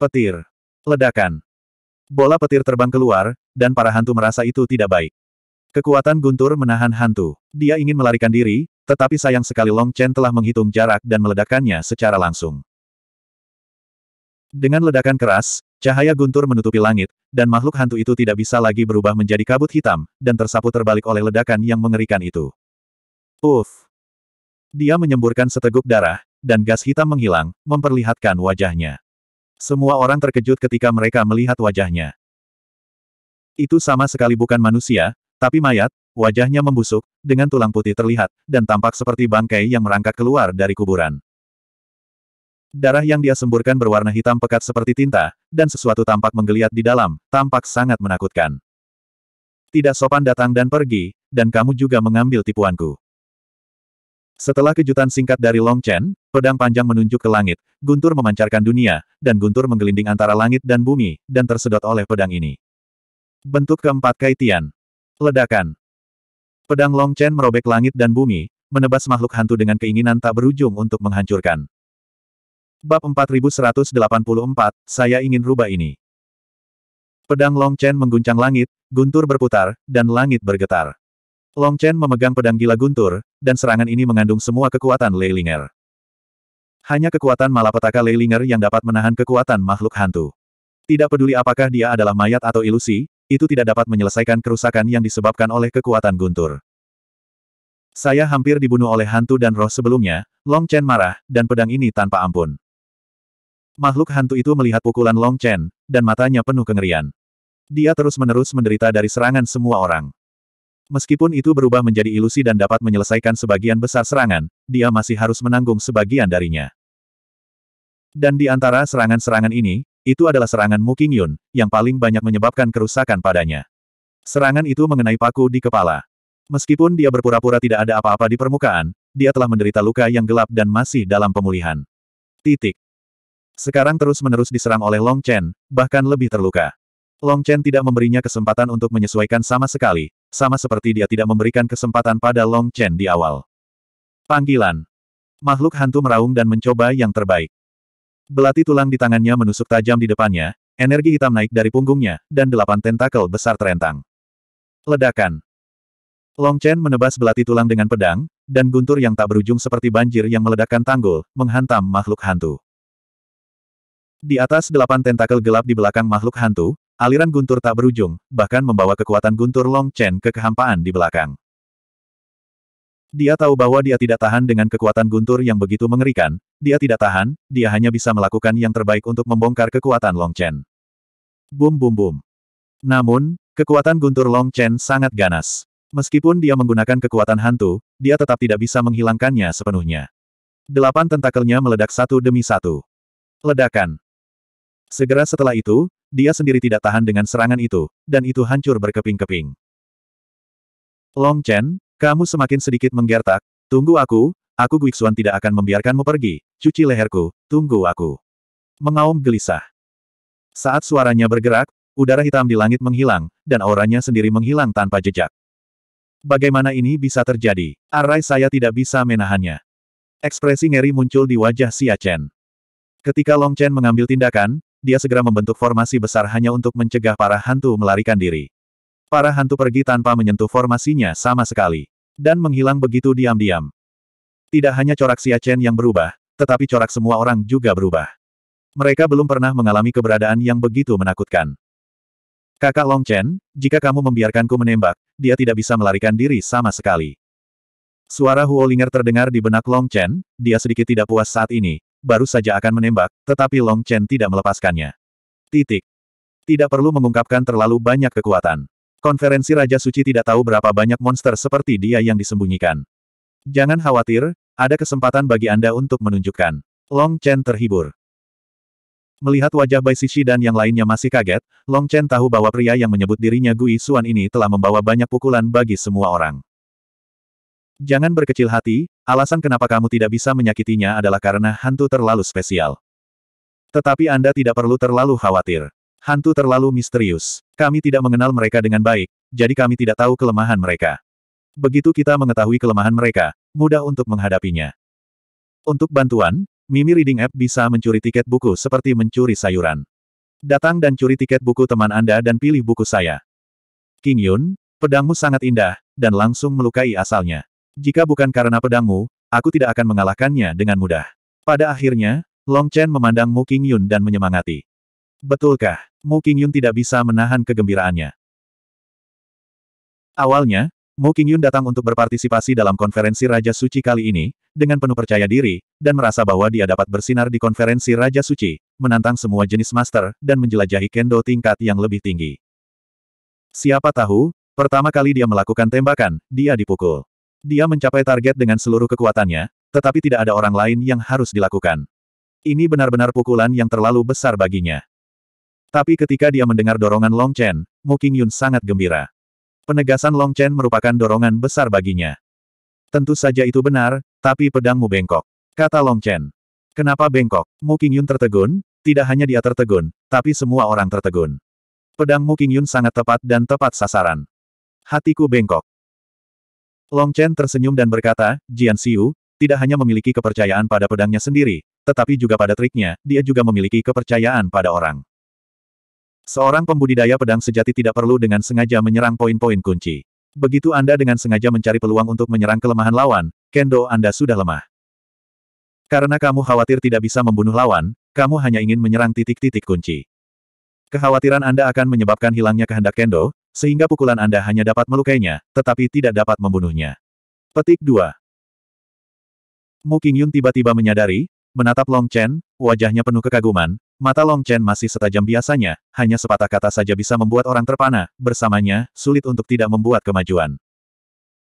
Petir. Ledakan. Bola petir terbang keluar, dan para hantu merasa itu tidak baik. Kekuatan guntur menahan hantu. Dia ingin melarikan diri, tetapi sayang sekali Long Chen telah menghitung jarak dan meledakkannya secara langsung. Dengan ledakan keras, cahaya guntur menutupi langit, dan makhluk hantu itu tidak bisa lagi berubah menjadi kabut hitam, dan tersapu terbalik oleh ledakan yang mengerikan itu. Uff! Dia menyemburkan seteguk darah, dan gas hitam menghilang, memperlihatkan wajahnya. Semua orang terkejut ketika mereka melihat wajahnya. Itu sama sekali bukan manusia, tapi mayat, wajahnya membusuk, dengan tulang putih terlihat, dan tampak seperti bangkai yang merangkak keluar dari kuburan. Darah yang dia semburkan berwarna hitam pekat seperti tinta, dan sesuatu tampak menggeliat di dalam, tampak sangat menakutkan. Tidak sopan datang dan pergi, dan kamu juga mengambil tipuanku. Setelah kejutan singkat dari Long Chen, pedang panjang menunjuk ke langit, guntur memancarkan dunia, dan guntur menggelinding antara langit dan bumi, dan tersedot oleh pedang ini. Bentuk keempat kaitian. Ledakan. Pedang Long Chen merobek langit dan bumi, menebas makhluk hantu dengan keinginan tak berujung untuk menghancurkan. Bab 4184, saya ingin rubah ini. Pedang Long Chen mengguncang langit, guntur berputar, dan langit bergetar. Long Chen memegang pedang gila guntur, dan serangan ini mengandung semua kekuatan Leilinger. Hanya kekuatan malapetaka Leilinger yang dapat menahan kekuatan makhluk hantu. Tidak peduli apakah dia adalah mayat atau ilusi, itu tidak dapat menyelesaikan kerusakan yang disebabkan oleh kekuatan guntur. Saya hampir dibunuh oleh hantu dan roh sebelumnya, Long Chen marah, dan pedang ini tanpa ampun. Makhluk hantu itu melihat pukulan Long Chen, dan matanya penuh kengerian. Dia terus-menerus menderita dari serangan semua orang. Meskipun itu berubah menjadi ilusi dan dapat menyelesaikan sebagian besar serangan, dia masih harus menanggung sebagian darinya. Dan di antara serangan-serangan ini, itu adalah serangan Mu Yun, yang paling banyak menyebabkan kerusakan padanya. Serangan itu mengenai paku di kepala. Meskipun dia berpura-pura tidak ada apa-apa di permukaan, dia telah menderita luka yang gelap dan masih dalam pemulihan. Titik. Sekarang terus-menerus diserang oleh Long Chen, bahkan lebih terluka. Long Chen tidak memberinya kesempatan untuk menyesuaikan sama sekali, sama seperti dia tidak memberikan kesempatan pada Long Chen di awal. Panggilan. Makhluk hantu meraung dan mencoba yang terbaik. Belati tulang di tangannya menusuk tajam di depannya, energi hitam naik dari punggungnya, dan delapan tentakel besar terentang. Ledakan. Long Chen menebas belati tulang dengan pedang, dan guntur yang tak berujung seperti banjir yang meledakkan tanggul, menghantam makhluk hantu. Di atas delapan tentakel gelap di belakang makhluk hantu, aliran guntur tak berujung, bahkan membawa kekuatan guntur Long Chen ke kehampaan di belakang. Dia tahu bahwa dia tidak tahan dengan kekuatan guntur yang begitu mengerikan, dia tidak tahan, dia hanya bisa melakukan yang terbaik untuk membongkar kekuatan Long Chen. Bum bum bum. Namun, kekuatan guntur Long Chen sangat ganas. Meskipun dia menggunakan kekuatan hantu, dia tetap tidak bisa menghilangkannya sepenuhnya. Delapan tentakelnya meledak satu demi satu. Ledakan. Segera setelah itu, dia sendiri tidak tahan dengan serangan itu, dan itu hancur berkeping-keping. Long Chen, kamu semakin sedikit menggertak, tunggu aku, aku Guixuan tidak akan membiarkanmu pergi, cuci leherku, tunggu aku. Mengaum gelisah. Saat suaranya bergerak, udara hitam di langit menghilang, dan auranya sendiri menghilang tanpa jejak. Bagaimana ini bisa terjadi? Arai saya tidak bisa menahannya. Ekspresi ngeri muncul di wajah Xia Chen. Ketika Long Chen mengambil tindakan, dia segera membentuk formasi besar hanya untuk mencegah para hantu melarikan diri. Para hantu pergi tanpa menyentuh formasinya sama sekali. Dan menghilang begitu diam-diam. Tidak hanya corak Chen yang berubah, tetapi corak semua orang juga berubah. Mereka belum pernah mengalami keberadaan yang begitu menakutkan. Kakak Long Chen, jika kamu membiarkanku menembak, dia tidak bisa melarikan diri sama sekali. Suara Huo Ling'er terdengar di benak Long Chen, dia sedikit tidak puas saat ini, baru saja akan menembak, tetapi Long Chen tidak melepaskannya. Titik. Tidak perlu mengungkapkan terlalu banyak kekuatan. Konferensi Raja Suci tidak tahu berapa banyak monster seperti dia yang disembunyikan. Jangan khawatir, ada kesempatan bagi Anda untuk menunjukkan. Long Chen terhibur. Melihat wajah Bai Sishi dan yang lainnya masih kaget, Long Chen tahu bahwa pria yang menyebut dirinya Gui Xuan ini telah membawa banyak pukulan bagi semua orang. Jangan berkecil hati, alasan kenapa kamu tidak bisa menyakitinya adalah karena hantu terlalu spesial. Tetapi Anda tidak perlu terlalu khawatir. Hantu terlalu misterius. Kami tidak mengenal mereka dengan baik, jadi kami tidak tahu kelemahan mereka. Begitu kita mengetahui kelemahan mereka, mudah untuk menghadapinya. Untuk bantuan, Mimi Reading App bisa mencuri tiket buku seperti mencuri sayuran. Datang dan curi tiket buku teman Anda dan pilih buku saya. King Yun, pedangmu sangat indah, dan langsung melukai asalnya. Jika bukan karena pedangmu, aku tidak akan mengalahkannya dengan mudah. Pada akhirnya, Long Chen memandang Mu Yun dan menyemangati. Betulkah, Mu Yun tidak bisa menahan kegembiraannya. Awalnya, Mu Yun datang untuk berpartisipasi dalam konferensi Raja Suci kali ini, dengan penuh percaya diri, dan merasa bahwa dia dapat bersinar di konferensi Raja Suci, menantang semua jenis master, dan menjelajahi kendo tingkat yang lebih tinggi. Siapa tahu, pertama kali dia melakukan tembakan, dia dipukul. Dia mencapai target dengan seluruh kekuatannya, tetapi tidak ada orang lain yang harus dilakukan. Ini benar-benar pukulan yang terlalu besar baginya. Tapi ketika dia mendengar dorongan Long Chen, Mu Yun sangat gembira. Penegasan Long Chen merupakan dorongan besar baginya. Tentu saja itu benar, tapi pedangmu bengkok. Kata Long Chen. Kenapa bengkok? Mu Yun tertegun, tidak hanya dia tertegun, tapi semua orang tertegun. Pedang Mu Yun sangat tepat dan tepat sasaran. Hatiku bengkok. Long Chen tersenyum dan berkata, Jian Xiu, tidak hanya memiliki kepercayaan pada pedangnya sendiri, tetapi juga pada triknya, dia juga memiliki kepercayaan pada orang. Seorang pembudidaya pedang sejati tidak perlu dengan sengaja menyerang poin-poin kunci. Begitu Anda dengan sengaja mencari peluang untuk menyerang kelemahan lawan, kendo Anda sudah lemah. Karena kamu khawatir tidak bisa membunuh lawan, kamu hanya ingin menyerang titik-titik kunci. Kekhawatiran Anda akan menyebabkan hilangnya kehendak kendo, sehingga pukulan Anda hanya dapat melukainya, tetapi tidak dapat membunuhnya. Petik 2. Mu Qingyun tiba-tiba menyadari, menatap Long Chen, wajahnya penuh kekaguman, mata Long Chen masih setajam biasanya, hanya sepatah kata saja bisa membuat orang terpana, bersamanya, sulit untuk tidak membuat kemajuan.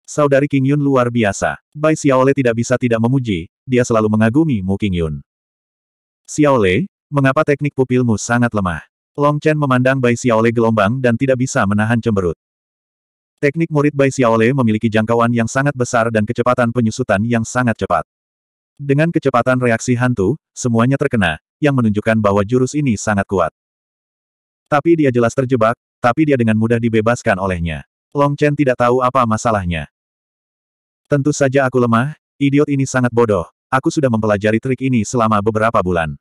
Saudari Qingyun luar biasa. Bai Xiaole tidak bisa tidak memuji, dia selalu mengagumi Mu Qingyun. Xiaole, mengapa teknik pupilmu sangat lemah? Long Chen memandang Bai Xiaole gelombang dan tidak bisa menahan cemberut. Teknik murid Bai Xiaole memiliki jangkauan yang sangat besar dan kecepatan penyusutan yang sangat cepat. Dengan kecepatan reaksi hantu, semuanya terkena, yang menunjukkan bahwa jurus ini sangat kuat. Tapi dia jelas terjebak, tapi dia dengan mudah dibebaskan olehnya. Long Chen tidak tahu apa masalahnya. Tentu saja aku lemah, idiot ini sangat bodoh. Aku sudah mempelajari trik ini selama beberapa bulan.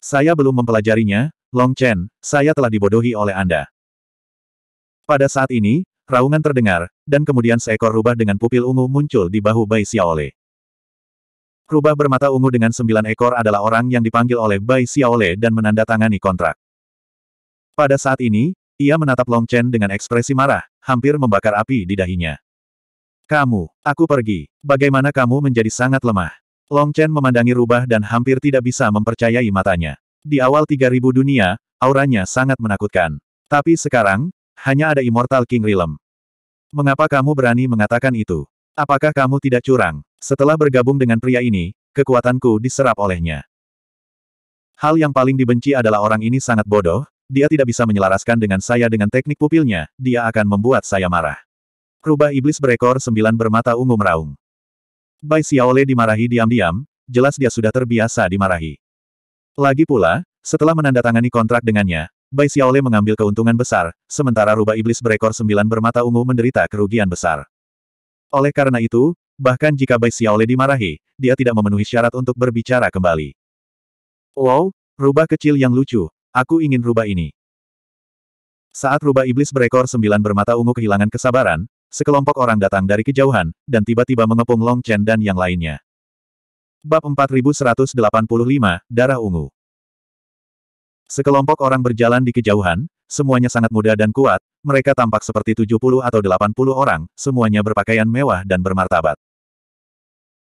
Saya belum mempelajarinya, Long Chen, saya telah dibodohi oleh Anda. Pada saat ini, raungan terdengar, dan kemudian seekor rubah dengan pupil ungu muncul di bahu Bai Xiaole. Rubah bermata ungu dengan sembilan ekor adalah orang yang dipanggil oleh Bai Xiaole dan menandatangani kontrak. Pada saat ini, ia menatap Long Chen dengan ekspresi marah, hampir membakar api di dahinya. Kamu, aku pergi. Bagaimana kamu menjadi sangat lemah? Long Chen memandangi rubah dan hampir tidak bisa mempercayai matanya. Di awal 3000 dunia, auranya sangat menakutkan. Tapi sekarang, hanya ada Immortal King Realm. Mengapa kamu berani mengatakan itu? Apakah kamu tidak curang? Setelah bergabung dengan pria ini, kekuatanku diserap olehnya. Hal yang paling dibenci adalah orang ini sangat bodoh, dia tidak bisa menyelaraskan dengan saya dengan teknik pupilnya, dia akan membuat saya marah. Rubah iblis berekor sembilan bermata ungu meraung. Bai Xiaole dimarahi diam-diam, jelas dia sudah terbiasa dimarahi. Lagi pula, setelah menandatangani kontrak dengannya, Bai Xiaole mengambil keuntungan besar, sementara rubah iblis berekor sembilan bermata ungu menderita kerugian besar. Oleh karena itu, bahkan jika Bai Xiaole dimarahi, dia tidak memenuhi syarat untuk berbicara kembali. Wow, rubah kecil yang lucu, aku ingin rubah ini. Saat rubah iblis berekor sembilan bermata ungu kehilangan kesabaran, sekelompok orang datang dari kejauhan, dan tiba-tiba mengepung Long Chen dan yang lainnya. Bab 4185, Darah Ungu Sekelompok orang berjalan di kejauhan, semuanya sangat muda dan kuat, mereka tampak seperti 70 atau 80 orang, semuanya berpakaian mewah dan bermartabat.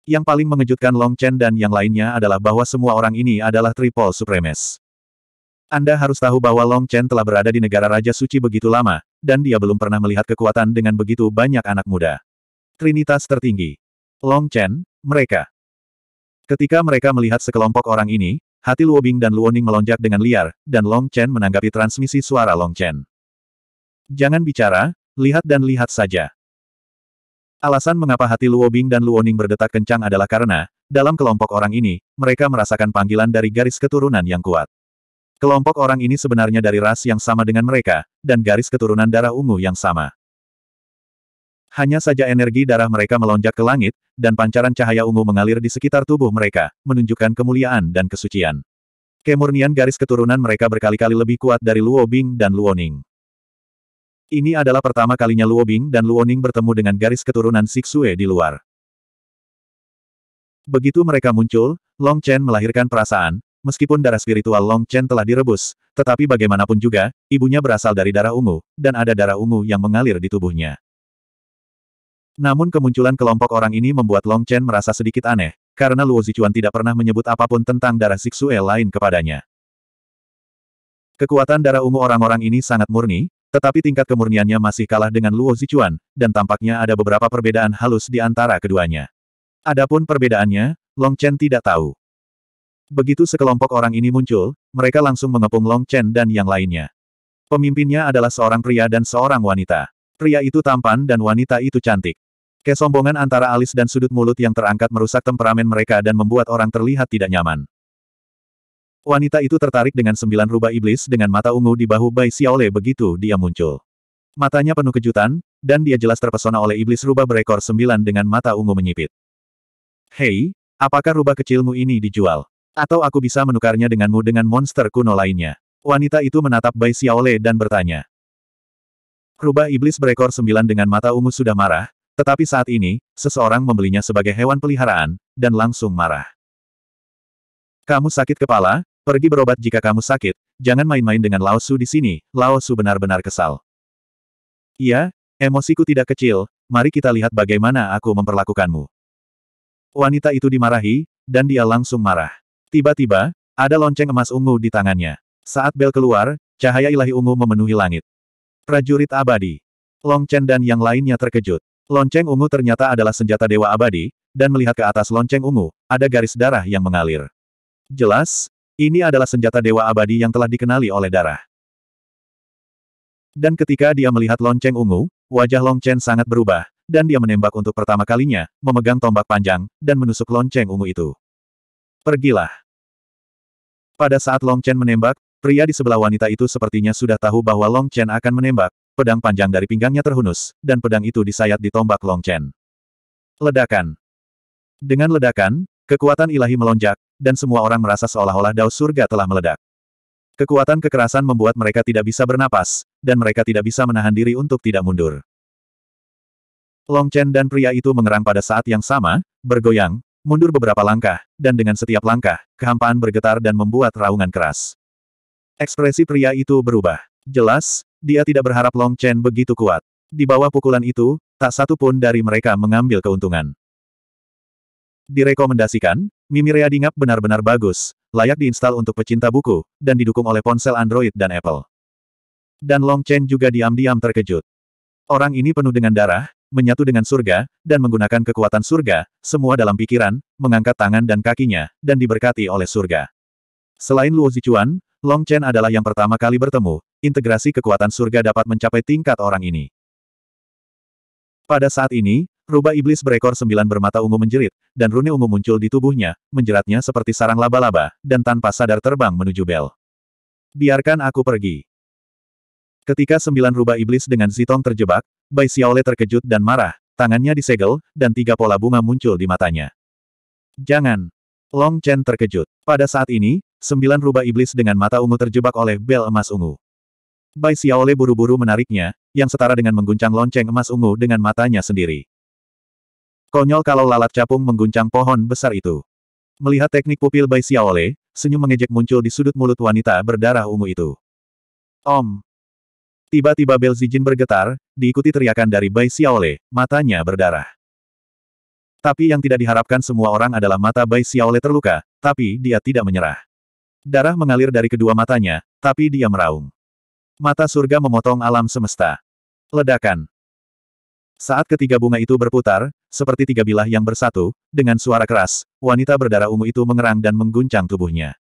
Yang paling mengejutkan Long Chen dan yang lainnya adalah bahwa semua orang ini adalah Triple Supremes. Anda harus tahu bahwa Long Chen telah berada di negara Raja Suci begitu lama, dan dia belum pernah melihat kekuatan dengan begitu banyak anak muda. Trinitas tertinggi. Long Chen, mereka. Ketika mereka melihat sekelompok orang ini, hati Luo Bing dan Luoning melonjak dengan liar, dan Long Chen menanggapi transmisi suara Long Chen. Jangan bicara, lihat dan lihat saja. Alasan mengapa hati Luo Bing dan Luoning berdetak kencang adalah karena, dalam kelompok orang ini, mereka merasakan panggilan dari garis keturunan yang kuat. Kelompok orang ini sebenarnya dari ras yang sama dengan mereka, dan garis keturunan darah ungu yang sama. Hanya saja energi darah mereka melonjak ke langit, dan pancaran cahaya ungu mengalir di sekitar tubuh mereka, menunjukkan kemuliaan dan kesucian. Kemurnian garis keturunan mereka berkali-kali lebih kuat dari Luo Bing dan Luo Ning. Ini adalah pertama kalinya Luo Bing dan Luo Ning bertemu dengan garis keturunan Sixue di luar. Begitu mereka muncul, Long Chen melahirkan perasaan, meskipun darah spiritual Long Chen telah direbus, tetapi bagaimanapun juga, ibunya berasal dari darah ungu, dan ada darah ungu yang mengalir di tubuhnya. Namun kemunculan kelompok orang ini membuat Long Chen merasa sedikit aneh, karena Luo Zichuan tidak pernah menyebut apapun tentang darah Zixue lain kepadanya. Kekuatan darah ungu orang-orang ini sangat murni, tetapi tingkat kemurniannya masih kalah dengan Luo Zichuan, dan tampaknya ada beberapa perbedaan halus di antara keduanya. Adapun perbedaannya, Long Chen tidak tahu. Begitu sekelompok orang ini muncul, mereka langsung mengepung Long Chen dan yang lainnya. Pemimpinnya adalah seorang pria dan seorang wanita. Pria itu tampan dan wanita itu cantik. Kesombongan antara alis dan sudut mulut yang terangkat merusak temperamen mereka dan membuat orang terlihat tidak nyaman. Wanita itu tertarik dengan sembilan rubah iblis dengan mata ungu di bahu Bai Xiaole begitu dia muncul. Matanya penuh kejutan, dan dia jelas terpesona oleh iblis rubah berekor sembilan dengan mata ungu menyipit. Hei, apakah rubah kecilmu ini dijual? Atau aku bisa menukarnya denganmu dengan monster kuno lainnya? Wanita itu menatap Bai Xiaole dan bertanya. Rubah iblis berekor sembilan dengan mata ungu sudah marah, tetapi saat ini, seseorang membelinya sebagai hewan peliharaan, dan langsung marah. Kamu sakit kepala, pergi berobat jika kamu sakit, jangan main-main dengan Lao Su di sini, Lao Su benar-benar kesal. Iya, emosiku tidak kecil, mari kita lihat bagaimana aku memperlakukanmu. Wanita itu dimarahi, dan dia langsung marah. Tiba-tiba, ada lonceng emas ungu di tangannya. Saat bel keluar, cahaya ilahi ungu memenuhi langit. Prajurit abadi. Long Chen dan yang lainnya terkejut. Lonceng ungu ternyata adalah senjata dewa abadi, dan melihat ke atas lonceng ungu, ada garis darah yang mengalir. Jelas, ini adalah senjata dewa abadi yang telah dikenali oleh darah. Dan ketika dia melihat lonceng ungu, wajah Long Chen sangat berubah, dan dia menembak untuk pertama kalinya, memegang tombak panjang, dan menusuk lonceng ungu itu. Pergilah. Pada saat Long Chen menembak, Pria di sebelah wanita itu sepertinya sudah tahu bahwa Long Chen akan menembak, pedang panjang dari pinggangnya terhunus, dan pedang itu disayat di tombak Long Chen. Ledakan. Dengan ledakan, kekuatan ilahi melonjak, dan semua orang merasa seolah-olah Dao surga telah meledak. Kekuatan kekerasan membuat mereka tidak bisa bernapas, dan mereka tidak bisa menahan diri untuk tidak mundur. Long Chen dan pria itu mengerang pada saat yang sama, bergoyang, mundur beberapa langkah, dan dengan setiap langkah, kehampaan bergetar dan membuat raungan keras. Ekspresi pria itu berubah. Jelas, dia tidak berharap Long Chen begitu kuat. Di bawah pukulan itu, tak satu pun dari mereka mengambil keuntungan. Direkomendasikan, Mimi Readingap benar-benar bagus, layak diinstal untuk pecinta buku, dan didukung oleh ponsel Android dan Apple. Dan Long Chen juga diam-diam terkejut. Orang ini penuh dengan darah, menyatu dengan surga, dan menggunakan kekuatan surga, semua dalam pikiran, mengangkat tangan dan kakinya, dan diberkati oleh surga. Selain Luo Zichuan, Long Chen adalah yang pertama kali bertemu, integrasi kekuatan surga dapat mencapai tingkat orang ini. Pada saat ini, rubah iblis berekor sembilan bermata ungu menjerit, dan rune ungu muncul di tubuhnya, menjeratnya seperti sarang laba-laba, dan tanpa sadar terbang menuju Bel. Biarkan aku pergi. Ketika sembilan rubah iblis dengan Zitong terjebak, Bai Xiaole terkejut dan marah, tangannya disegel, dan tiga pola bunga muncul di matanya. Jangan! Long Chen terkejut. Pada saat ini, sembilan rubah iblis dengan mata ungu terjebak oleh bel emas ungu. Bai Xiaole buru-buru menariknya, yang setara dengan mengguncang lonceng emas ungu dengan matanya sendiri. Konyol kalau lalat capung mengguncang pohon besar itu. Melihat teknik pupil Bai Xiaole, senyum mengejek muncul di sudut mulut wanita berdarah ungu itu. Om! Tiba-tiba bel Zijin bergetar, diikuti teriakan dari Bai Xiaole, matanya berdarah. Tapi yang tidak diharapkan semua orang adalah mata Bai Xiaole terluka, tapi dia tidak menyerah. Darah mengalir dari kedua matanya, tapi dia meraung. Mata surga memotong alam semesta. Ledakan. Saat ketiga bunga itu berputar, seperti tiga bilah yang bersatu, dengan suara keras, wanita berdarah ungu itu mengerang dan mengguncang tubuhnya.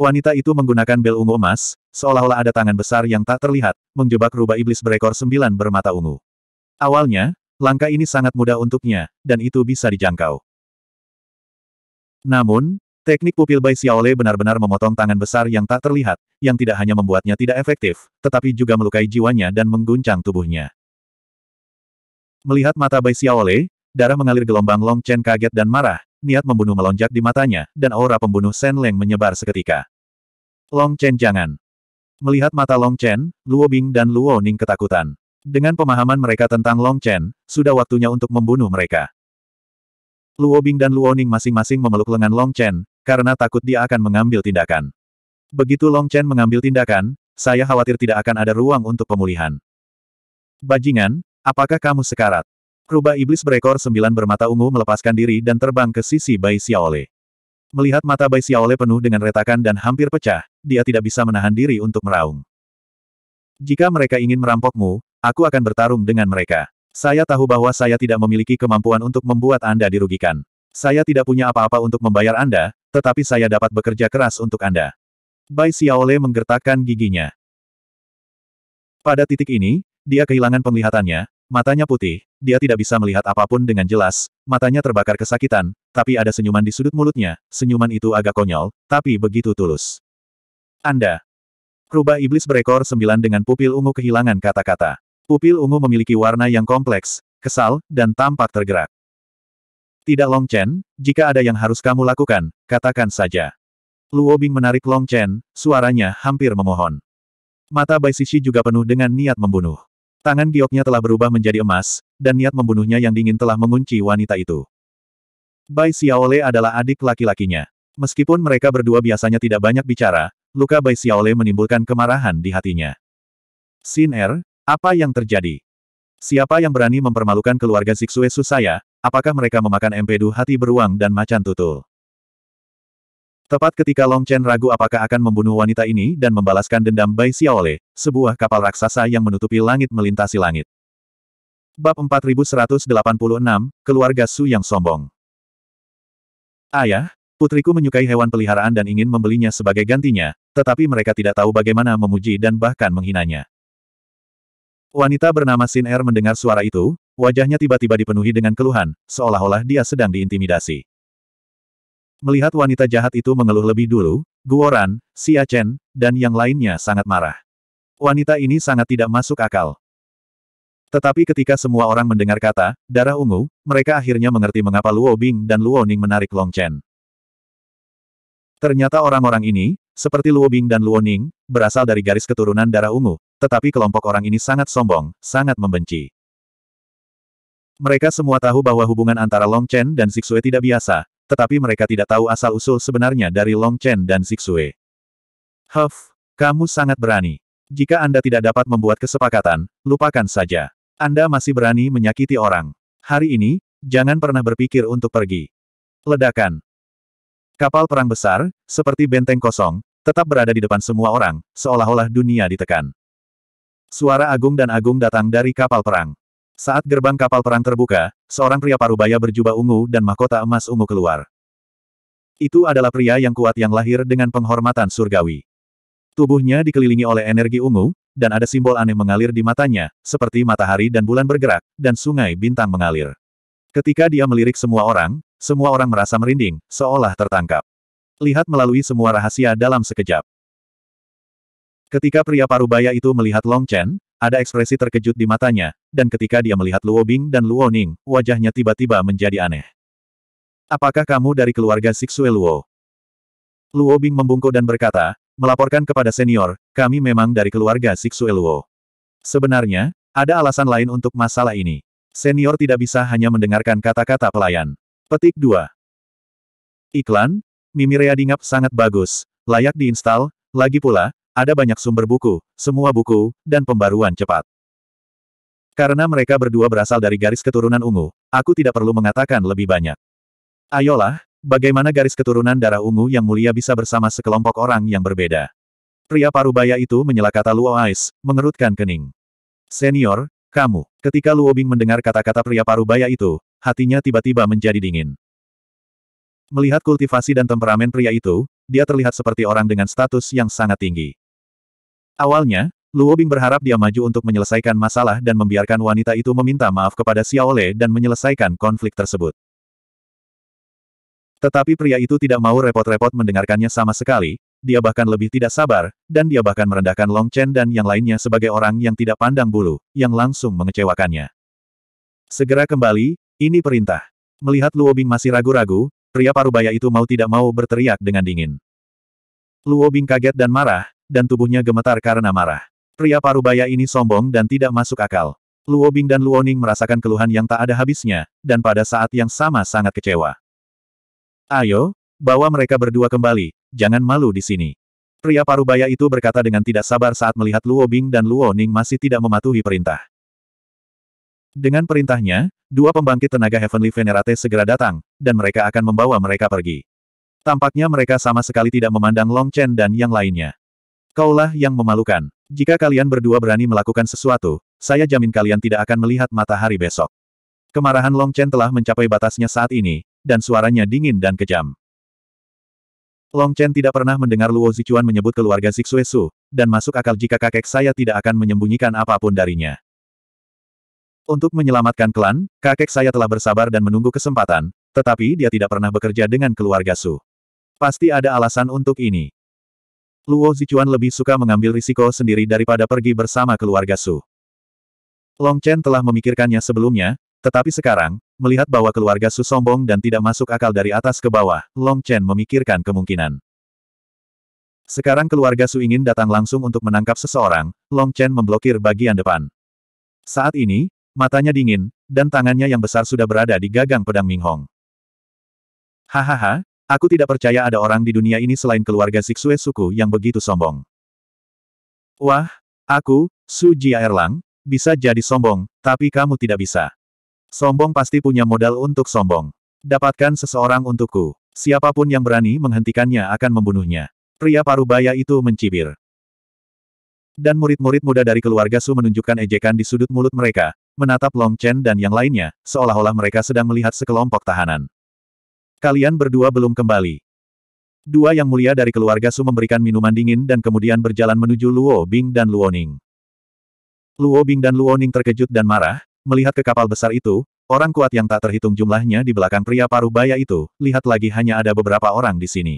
Wanita itu menggunakan bel ungu emas, seolah-olah ada tangan besar yang tak terlihat, menjebak rubah iblis berekor sembilan bermata ungu. Awalnya, langkah ini sangat mudah untuknya, dan itu bisa dijangkau. Namun, Teknik pupil Bai Xiaole benar-benar memotong tangan besar yang tak terlihat, yang tidak hanya membuatnya tidak efektif, tetapi juga melukai jiwanya dan mengguncang tubuhnya. Melihat mata Bai Xiaole, darah mengalir gelombang Long Chen kaget dan marah, niat membunuh melonjak di matanya, dan aura pembunuh Shen Leng menyebar seketika. Long Chen jangan. Melihat mata Long Chen, Luo Bing dan Luo Ning ketakutan. Dengan pemahaman mereka tentang Long Chen, sudah waktunya untuk membunuh mereka. Luo Bing dan Luo Ning masing-masing memeluk lengan Long Chen, karena takut dia akan mengambil tindakan. Begitu Long Chen mengambil tindakan, saya khawatir tidak akan ada ruang untuk pemulihan. Bajingan, apakah kamu sekarat? Rubah iblis berekor sembilan bermata ungu melepaskan diri dan terbang ke sisi Bai Xiaole. Melihat mata Bai Xiaole penuh dengan retakan dan hampir pecah, dia tidak bisa menahan diri untuk meraung. Jika mereka ingin merampokmu, aku akan bertarung dengan mereka. Saya tahu bahwa saya tidak memiliki kemampuan untuk membuat Anda dirugikan. Saya tidak punya apa-apa untuk membayar Anda, tetapi saya dapat bekerja keras untuk Anda. Bai Xiaole menggertakkan giginya. Pada titik ini, dia kehilangan penglihatannya, matanya putih, dia tidak bisa melihat apapun dengan jelas, matanya terbakar kesakitan, tapi ada senyuman di sudut mulutnya, senyuman itu agak konyol, tapi begitu tulus. Anda. Rubah iblis berekor sembilan dengan pupil ungu kehilangan kata-kata. Pupil ungu memiliki warna yang kompleks, kesal, dan tampak tergerak. Tidak Long Chen, jika ada yang harus kamu lakukan, katakan saja. Luo Bing menarik Long Chen, suaranya hampir memohon. Mata Bai Sisi juga penuh dengan niat membunuh. Tangan gioknya telah berubah menjadi emas, dan niat membunuhnya yang dingin telah mengunci wanita itu. Bai Xiaole adalah adik laki-lakinya. Meskipun mereka berdua biasanya tidak banyak bicara, luka Bai Xiaole menimbulkan kemarahan di hatinya. Sin Er, apa yang terjadi? Siapa yang berani mempermalukan keluarga Zixue Su saya, apakah mereka memakan empedu hati beruang dan macan tutul. Tepat ketika Long Chen ragu apakah akan membunuh wanita ini dan membalaskan dendam Bai Xiaole, sebuah kapal raksasa yang menutupi langit melintasi langit. Bab 4186, Keluarga Su yang sombong. Ayah, putriku menyukai hewan peliharaan dan ingin membelinya sebagai gantinya, tetapi mereka tidak tahu bagaimana memuji dan bahkan menghinanya. Wanita bernama Sin Er mendengar suara itu, wajahnya tiba-tiba dipenuhi dengan keluhan, seolah-olah dia sedang diintimidasi. Melihat wanita jahat itu mengeluh lebih dulu, Guoran, Xia Chen, dan yang lainnya sangat marah. Wanita ini sangat tidak masuk akal. Tetapi ketika semua orang mendengar kata, darah ungu, mereka akhirnya mengerti mengapa Luo Bing dan Luo Ning menarik Long Chen. Ternyata orang-orang ini, seperti Luo Bing dan Luo Ning, berasal dari garis keturunan darah ungu, tetapi kelompok orang ini sangat sombong, sangat membenci. Mereka semua tahu bahwa hubungan antara Long Chen dan Zixue tidak biasa, tetapi mereka tidak tahu asal-usul sebenarnya dari Long Chen dan Zixue. Huff, kamu sangat berani. Jika Anda tidak dapat membuat kesepakatan, lupakan saja. Anda masih berani menyakiti orang. Hari ini, jangan pernah berpikir untuk pergi. Ledakan. Kapal perang besar, seperti benteng kosong, tetap berada di depan semua orang, seolah-olah dunia ditekan. Suara agung dan agung datang dari kapal perang. Saat gerbang kapal perang terbuka, seorang pria parubaya berjubah ungu dan mahkota emas ungu keluar. Itu adalah pria yang kuat yang lahir dengan penghormatan surgawi. Tubuhnya dikelilingi oleh energi ungu, dan ada simbol aneh mengalir di matanya, seperti matahari dan bulan bergerak, dan sungai bintang mengalir. Ketika dia melirik semua orang, semua orang merasa merinding, seolah tertangkap. Lihat melalui semua rahasia dalam sekejap. Ketika pria parubaya itu melihat Long Chen, ada ekspresi terkejut di matanya, dan ketika dia melihat Luo Bing dan Luo Ning, wajahnya tiba-tiba menjadi aneh. Apakah kamu dari keluarga Sixue Luo? Luo Bing membungkuk dan berkata, melaporkan kepada senior, kami memang dari keluarga Sixue Luo. Sebenarnya, ada alasan lain untuk masalah ini. Senior tidak bisa hanya mendengarkan kata-kata pelayan. Petik 2. Iklan, Mimirea dingap sangat bagus, layak diinstal, lagi pula, ada banyak sumber buku, semua buku, dan pembaruan cepat. Karena mereka berdua berasal dari garis keturunan ungu, aku tidak perlu mengatakan lebih banyak. Ayolah, bagaimana garis keturunan darah ungu yang mulia bisa bersama sekelompok orang yang berbeda? Pria parubaya itu menyela kata Luo Ais, mengerutkan kening. Senior, kamu. Ketika Luo Bing mendengar kata-kata pria parubaya itu, hatinya tiba-tiba menjadi dingin. Melihat kultivasi dan temperamen pria itu, dia terlihat seperti orang dengan status yang sangat tinggi. Awalnya, Luo Bing berharap dia maju untuk menyelesaikan masalah dan membiarkan wanita itu meminta maaf kepada Xiao Xiaole dan menyelesaikan konflik tersebut. Tetapi pria itu tidak mau repot-repot mendengarkannya sama sekali, dia bahkan lebih tidak sabar, dan dia bahkan merendahkan Long Chen dan yang lainnya sebagai orang yang tidak pandang bulu, yang langsung mengecewakannya. Segera kembali, ini perintah. Melihat Luo Bing masih ragu-ragu, pria parubaya itu mau tidak mau berteriak dengan dingin. Luo Bing kaget dan marah, dan tubuhnya gemetar karena marah. Pria parubaya ini sombong dan tidak masuk akal. Luo Bing dan Luo Ning merasakan keluhan yang tak ada habisnya, dan pada saat yang sama sangat kecewa. Ayo, bawa mereka berdua kembali, jangan malu di sini. Pria parubaya itu berkata dengan tidak sabar saat melihat Luo Bing dan Luo Ning masih tidak mematuhi perintah. Dengan perintahnya, dua pembangkit tenaga Heavenly Venerate segera datang, dan mereka akan membawa mereka pergi. Tampaknya mereka sama sekali tidak memandang Long Chen dan yang lainnya. Kaulah yang memalukan. Jika kalian berdua berani melakukan sesuatu, saya jamin kalian tidak akan melihat matahari besok. Kemarahan Long Chen telah mencapai batasnya saat ini, dan suaranya dingin dan kejam. Long Chen tidak pernah mendengar Luo Zichuan menyebut keluarga Zixue Su, dan masuk akal jika kakek saya tidak akan menyembunyikan apapun darinya. Untuk menyelamatkan klan, kakek saya telah bersabar dan menunggu kesempatan, tetapi dia tidak pernah bekerja dengan keluarga Su. Pasti ada alasan untuk ini. Luo Zichuan lebih suka mengambil risiko sendiri daripada pergi bersama keluarga Su. Long Chen telah memikirkannya sebelumnya, tetapi sekarang, melihat bahwa keluarga Su sombong dan tidak masuk akal dari atas ke bawah, Long Chen memikirkan kemungkinan. Sekarang keluarga Su ingin datang langsung untuk menangkap seseorang, Long Chen memblokir bagian depan. Saat ini, matanya dingin, dan tangannya yang besar sudah berada di gagang pedang Ming Hong. Hahaha, Aku tidak percaya ada orang di dunia ini selain keluarga Siksue suku yang begitu sombong. Wah, aku, Su Jia Erlang, bisa jadi sombong, tapi kamu tidak bisa. Sombong pasti punya modal untuk sombong. Dapatkan seseorang untukku. Siapapun yang berani menghentikannya akan membunuhnya. Pria parubaya itu mencibir. Dan murid-murid muda dari keluarga Su menunjukkan ejekan di sudut mulut mereka, menatap Long Chen dan yang lainnya, seolah-olah mereka sedang melihat sekelompok tahanan. Kalian berdua belum kembali. Dua yang mulia dari keluarga Su memberikan minuman dingin dan kemudian berjalan menuju Luo Bing dan Luo Ning. Luo Bing dan Luo Ning terkejut dan marah, melihat ke kapal besar itu, orang kuat yang tak terhitung jumlahnya di belakang pria paruh baya itu, lihat lagi hanya ada beberapa orang di sini.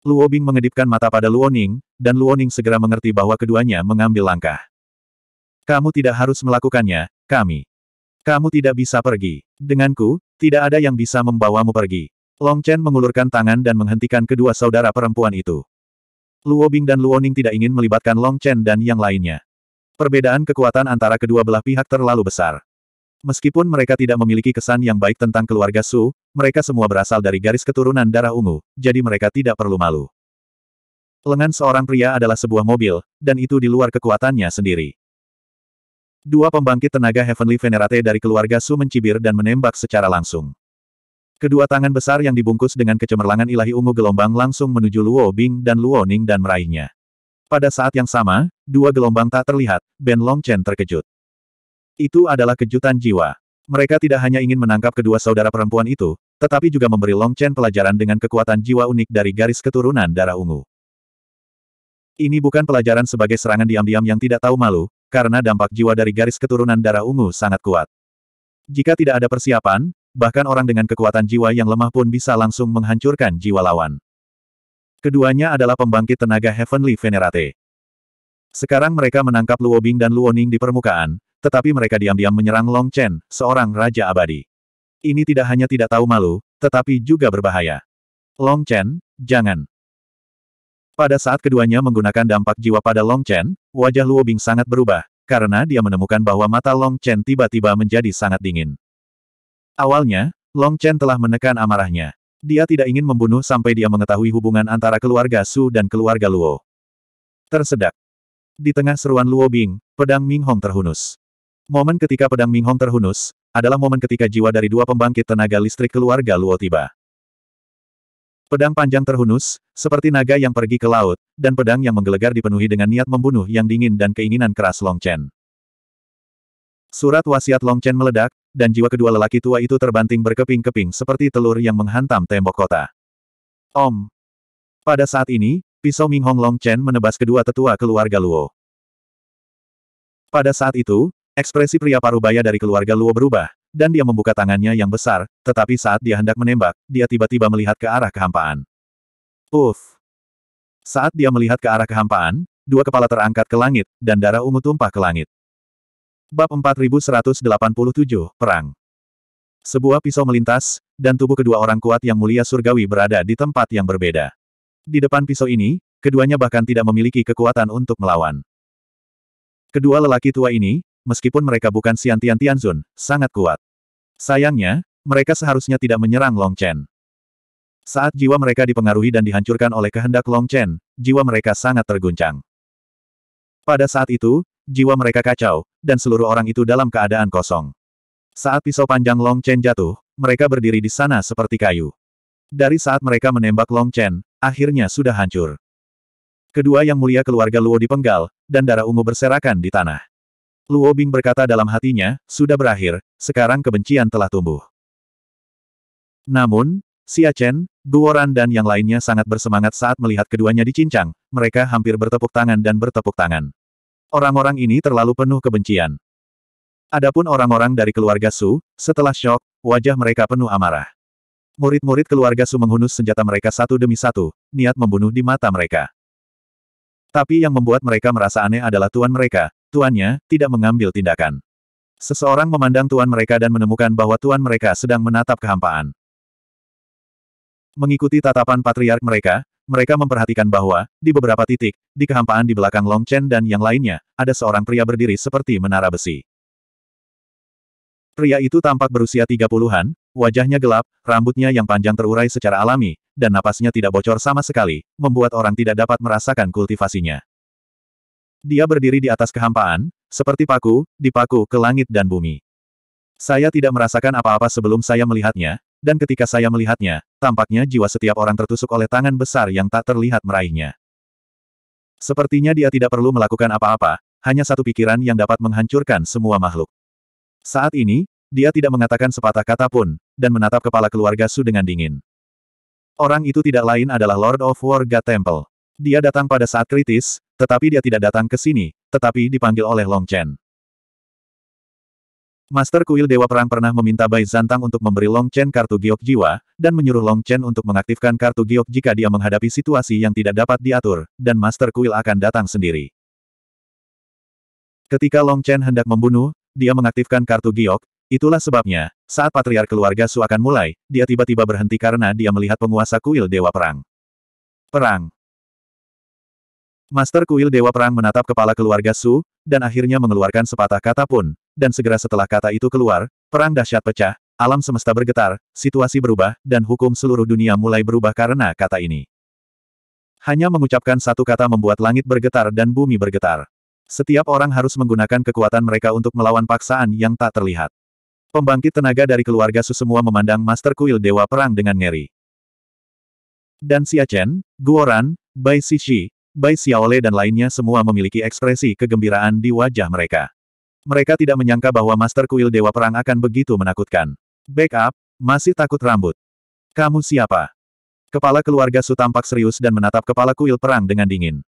Luo Bing mengedipkan mata pada Luo Ning, dan Luo Ning segera mengerti bahwa keduanya mengambil langkah. Kamu tidak harus melakukannya, kami. Kamu tidak bisa pergi. Denganku, tidak ada yang bisa membawamu pergi. Long Chen mengulurkan tangan dan menghentikan kedua saudara perempuan itu. Luo Bing dan Luo Ning tidak ingin melibatkan Long Chen dan yang lainnya. Perbedaan kekuatan antara kedua belah pihak terlalu besar. Meskipun mereka tidak memiliki kesan yang baik tentang keluarga Su, mereka semua berasal dari garis keturunan darah ungu, jadi mereka tidak perlu malu. Lengan seorang pria adalah sebuah mobil, dan itu di luar kekuatannya sendiri. Dua pembangkit tenaga Heavenly Venerate dari keluarga Su mencibir dan menembak secara langsung. Kedua tangan besar yang dibungkus dengan kecemerlangan ilahi ungu gelombang langsung menuju Luo Bing dan Luo Ning dan meraihnya. Pada saat yang sama, dua gelombang tak terlihat, Ben Longchen terkejut. Itu adalah kejutan jiwa. Mereka tidak hanya ingin menangkap kedua saudara perempuan itu, tetapi juga memberi Longchen pelajaran dengan kekuatan jiwa unik dari garis keturunan darah ungu. Ini bukan pelajaran sebagai serangan diam-diam yang tidak tahu malu, karena dampak jiwa dari garis keturunan darah ungu sangat kuat. Jika tidak ada persiapan, bahkan orang dengan kekuatan jiwa yang lemah pun bisa langsung menghancurkan jiwa lawan. Keduanya adalah pembangkit tenaga Heavenly Venerate. Sekarang mereka menangkap Luo Bing dan Luo Ning di permukaan, tetapi mereka diam-diam menyerang Long Chen, seorang raja abadi. Ini tidak hanya tidak tahu malu, tetapi juga berbahaya. Long Chen, jangan. Pada saat keduanya menggunakan dampak jiwa pada Long Chen, wajah Luo Bing sangat berubah, karena dia menemukan bahwa mata Long Chen tiba-tiba menjadi sangat dingin. Awalnya, Long Chen telah menekan amarahnya. Dia tidak ingin membunuh sampai dia mengetahui hubungan antara keluarga Su dan keluarga Luo. Tersedak. Di tengah seruan Luo Bing, pedang Ming Hong terhunus. Momen ketika pedang Ming Hong terhunus, adalah momen ketika jiwa dari dua pembangkit tenaga listrik keluarga Luo tiba. Pedang panjang terhunus, seperti naga yang pergi ke laut, dan pedang yang menggelegar dipenuhi dengan niat membunuh yang dingin dan keinginan keras Long Chen. Surat wasiat Long Chen meledak, dan jiwa kedua lelaki tua itu terbanting berkeping-keping seperti telur yang menghantam tembok kota. Om. Pada saat ini, pisau Ming Hong Long Chen menebas kedua tetua keluarga Luo. Pada saat itu, ekspresi pria parubaya dari keluarga Luo berubah, dan dia membuka tangannya yang besar, tetapi saat dia hendak menembak, dia tiba-tiba melihat ke arah kehampaan. Uff! Saat dia melihat ke arah kehampaan, dua kepala terangkat ke langit, dan darah ungu tumpah ke langit. Bab 4187, Perang Sebuah pisau melintas, dan tubuh kedua orang kuat yang mulia surgawi berada di tempat yang berbeda. Di depan pisau ini, keduanya bahkan tidak memiliki kekuatan untuk melawan. Kedua lelaki tua ini, meskipun mereka bukan Xiantian Tianzun, sangat kuat. Sayangnya, mereka seharusnya tidak menyerang Long Chen. Saat jiwa mereka dipengaruhi dan dihancurkan oleh kehendak Long Chen, jiwa mereka sangat terguncang. Pada saat itu, jiwa mereka kacau, dan seluruh orang itu dalam keadaan kosong. Saat pisau panjang Long Chen jatuh, mereka berdiri di sana seperti kayu. Dari saat mereka menembak Long Chen, akhirnya sudah hancur. Kedua yang mulia keluarga Luo dipenggal, dan darah ungu berserakan di tanah. Luo Bing berkata dalam hatinya, sudah berakhir, sekarang kebencian telah tumbuh. Namun, Xia Chen, Guoran dan yang lainnya sangat bersemangat saat melihat keduanya dicincang, mereka hampir bertepuk tangan dan bertepuk tangan. Orang-orang ini terlalu penuh kebencian. Adapun orang-orang dari keluarga Su, setelah shock, wajah mereka penuh amarah. Murid-murid keluarga Su menghunus senjata mereka satu demi satu, niat membunuh di mata mereka. Tapi yang membuat mereka merasa aneh adalah tuan mereka, tuannya, tidak mengambil tindakan. Seseorang memandang tuan mereka dan menemukan bahwa tuan mereka sedang menatap kehampaan. Mengikuti tatapan patriark mereka, mereka memperhatikan bahwa, di beberapa titik, di kehampaan di belakang Long Chen dan yang lainnya, ada seorang pria berdiri seperti menara besi. Pria itu tampak berusia tiga puluhan, wajahnya gelap, rambutnya yang panjang terurai secara alami, dan napasnya tidak bocor sama sekali, membuat orang tidak dapat merasakan kultivasinya. Dia berdiri di atas kehampaan, seperti paku, dipaku ke langit dan bumi. Saya tidak merasakan apa-apa sebelum saya melihatnya, dan ketika saya melihatnya, tampaknya jiwa setiap orang tertusuk oleh tangan besar yang tak terlihat meraihnya. Sepertinya dia tidak perlu melakukan apa-apa, hanya satu pikiran yang dapat menghancurkan semua makhluk. Saat ini, dia tidak mengatakan sepatah kata pun, dan menatap kepala keluarga Su dengan dingin. Orang itu tidak lain adalah Lord of War God Temple. Dia datang pada saat kritis, tetapi dia tidak datang ke sini, tetapi dipanggil oleh Long Chen. Master Kuil Dewa Perang pernah meminta Bai Zantang untuk memberi Long Chen kartu giok jiwa, dan menyuruh Long Chen untuk mengaktifkan kartu giok jika dia menghadapi situasi yang tidak dapat diatur, dan Master Kuil akan datang sendiri. Ketika Long Chen hendak membunuh, dia mengaktifkan kartu giok, itulah sebabnya, saat patriar keluarga Su akan mulai, dia tiba-tiba berhenti karena dia melihat penguasa kuil Dewa Perang. Perang Master Kuil Dewa Perang menatap kepala keluarga Su, dan akhirnya mengeluarkan sepatah kata pun, dan segera setelah kata itu keluar, perang dahsyat pecah, alam semesta bergetar, situasi berubah, dan hukum seluruh dunia mulai berubah karena kata ini. Hanya mengucapkan satu kata membuat langit bergetar dan bumi bergetar. Setiap orang harus menggunakan kekuatan mereka untuk melawan paksaan yang tak terlihat. Pembangkit tenaga dari keluarga Su semua memandang Master Kuil Dewa Perang dengan ngeri. Dan Xia Chen, Guoran, Bai Xixi, Bai Xiaole dan lainnya semua memiliki ekspresi kegembiraan di wajah mereka. Mereka tidak menyangka bahwa Master Kuil Dewa Perang akan begitu menakutkan. Backup, masih takut rambut. Kamu siapa? Kepala keluarga Su tampak serius dan menatap kepala kuil perang dengan dingin.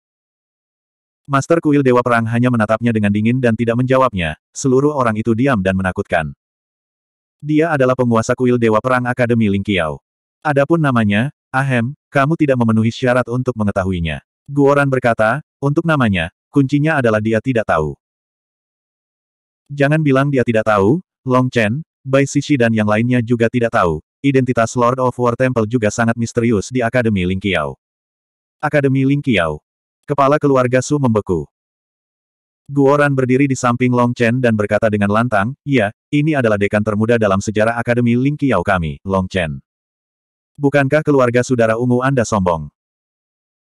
Master kuil Dewa Perang hanya menatapnya dengan dingin dan tidak menjawabnya, seluruh orang itu diam dan menakutkan. Dia adalah penguasa kuil Dewa Perang Akademi Lingqiao. Adapun namanya, Ahem, kamu tidak memenuhi syarat untuk mengetahuinya. Guoran berkata, untuk namanya, kuncinya adalah dia tidak tahu. Jangan bilang dia tidak tahu, Long Chen, Bai Sishi dan yang lainnya juga tidak tahu. Identitas Lord of War Temple juga sangat misterius di Akademi Ling Lingqiao. Akademi Ling Lingqiao. Kepala keluarga Su membeku. Guoran berdiri di samping Long Chen dan berkata dengan lantang, Ya, ini adalah dekan termuda dalam sejarah Akademi Ling Lingqiao kami, Long Chen. Bukankah keluarga saudara ungu Anda sombong?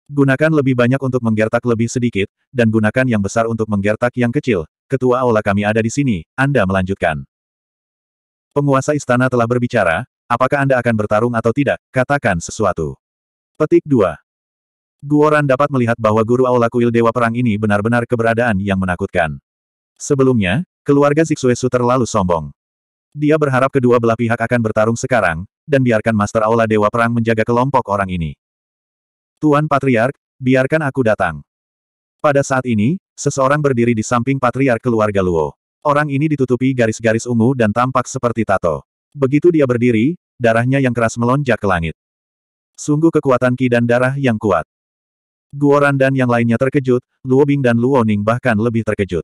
Gunakan lebih banyak untuk menggertak lebih sedikit, dan gunakan yang besar untuk menggertak yang kecil, Ketua Aula kami ada di sini, Anda melanjutkan. Penguasa istana telah berbicara, apakah Anda akan bertarung atau tidak, katakan sesuatu. Petik 2. Guoran dapat melihat bahwa Guru Aula Kuil Dewa Perang ini benar-benar keberadaan yang menakutkan. Sebelumnya, keluarga Zixuesu terlalu sombong. Dia berharap kedua belah pihak akan bertarung sekarang, dan biarkan Master Aula Dewa Perang menjaga kelompok orang ini. Tuan Patriark, biarkan aku datang. Pada saat ini, seseorang berdiri di samping patriark keluarga Luo. Orang ini ditutupi garis-garis ungu dan tampak seperti tato. Begitu dia berdiri, darahnya yang keras melonjak ke langit. Sungguh kekuatan ki dan darah yang kuat. Guoran dan yang lainnya terkejut, Luo Bing dan Luo Ning bahkan lebih terkejut.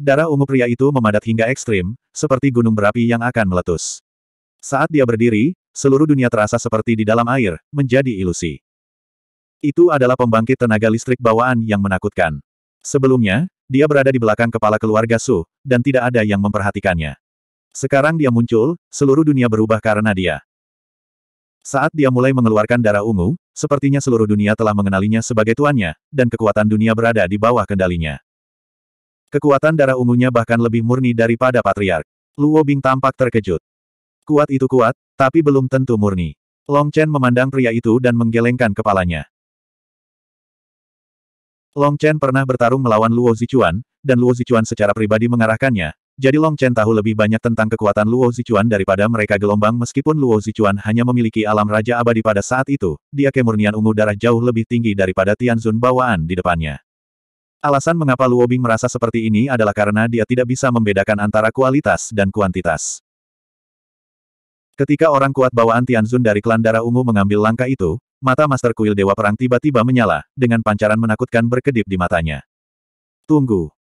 Darah ungu pria itu memadat hingga ekstrim, seperti gunung berapi yang akan meletus. Saat dia berdiri, seluruh dunia terasa seperti di dalam air, menjadi ilusi. Itu adalah pembangkit tenaga listrik bawaan yang menakutkan. Sebelumnya, dia berada di belakang kepala keluarga Su, dan tidak ada yang memperhatikannya. Sekarang dia muncul, seluruh dunia berubah karena dia. Saat dia mulai mengeluarkan darah ungu, sepertinya seluruh dunia telah mengenalinya sebagai tuannya, dan kekuatan dunia berada di bawah kendalinya. Kekuatan darah ungunya bahkan lebih murni daripada patriark. Luo Bing tampak terkejut. Kuat itu kuat, tapi belum tentu murni. Long Chen memandang pria itu dan menggelengkan kepalanya. Long Chen pernah bertarung melawan Luo Zichuan, dan Luo Zichuan secara pribadi mengarahkannya, jadi Long Chen tahu lebih banyak tentang kekuatan Luo Zichuan daripada mereka gelombang meskipun Luo Zichuan hanya memiliki alam Raja Abadi pada saat itu, dia kemurnian ungu darah jauh lebih tinggi daripada Tianzun bawaan di depannya. Alasan mengapa Luo Bing merasa seperti ini adalah karena dia tidak bisa membedakan antara kualitas dan kuantitas. Ketika orang kuat bawaan Tianzun dari klan darah ungu mengambil langkah itu, mata Master Kuil Dewa Perang tiba-tiba menyala, dengan pancaran menakutkan berkedip di matanya. Tunggu.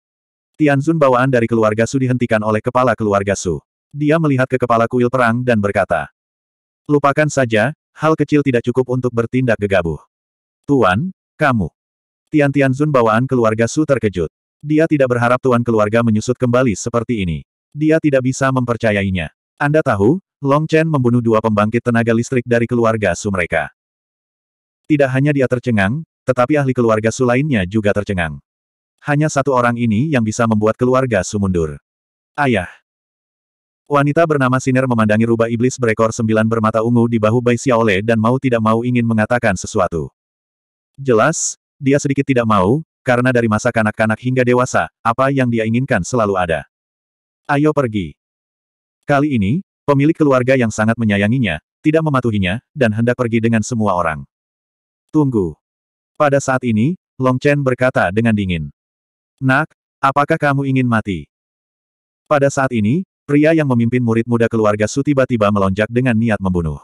Tianzun bawaan dari keluarga Su dihentikan oleh kepala keluarga Su. Dia melihat ke kepala kuil perang dan berkata, Lupakan saja, hal kecil tidak cukup untuk bertindak gegabah. Tuan, kamu. Tian Tianzun bawaan keluarga Su terkejut. Dia tidak berharap tuan keluarga menyusut kembali seperti ini. Dia tidak bisa mempercayainya. Anda tahu, Long Chen membunuh dua pembangkit tenaga listrik dari keluarga Su mereka. Tidak hanya dia tercengang, tetapi ahli keluarga Su lainnya juga tercengang. Hanya satu orang ini yang bisa membuat keluarga Su mundur. Ayah. Wanita bernama Siner memandangi rubah iblis berekor sembilan bermata ungu di bahu Bai Xiaole dan mau tidak mau ingin mengatakan sesuatu. Jelas, dia sedikit tidak mau, karena dari masa kanak-kanak hingga dewasa, apa yang dia inginkan selalu ada. Ayo pergi. Kali ini, pemilik keluarga yang sangat menyayanginya, tidak mematuhinya, dan hendak pergi dengan semua orang. Tunggu. Pada saat ini, Long Chen berkata dengan dingin. Nak, apakah kamu ingin mati? Pada saat ini, pria yang memimpin murid muda keluarga Su tiba-tiba melonjak dengan niat membunuh.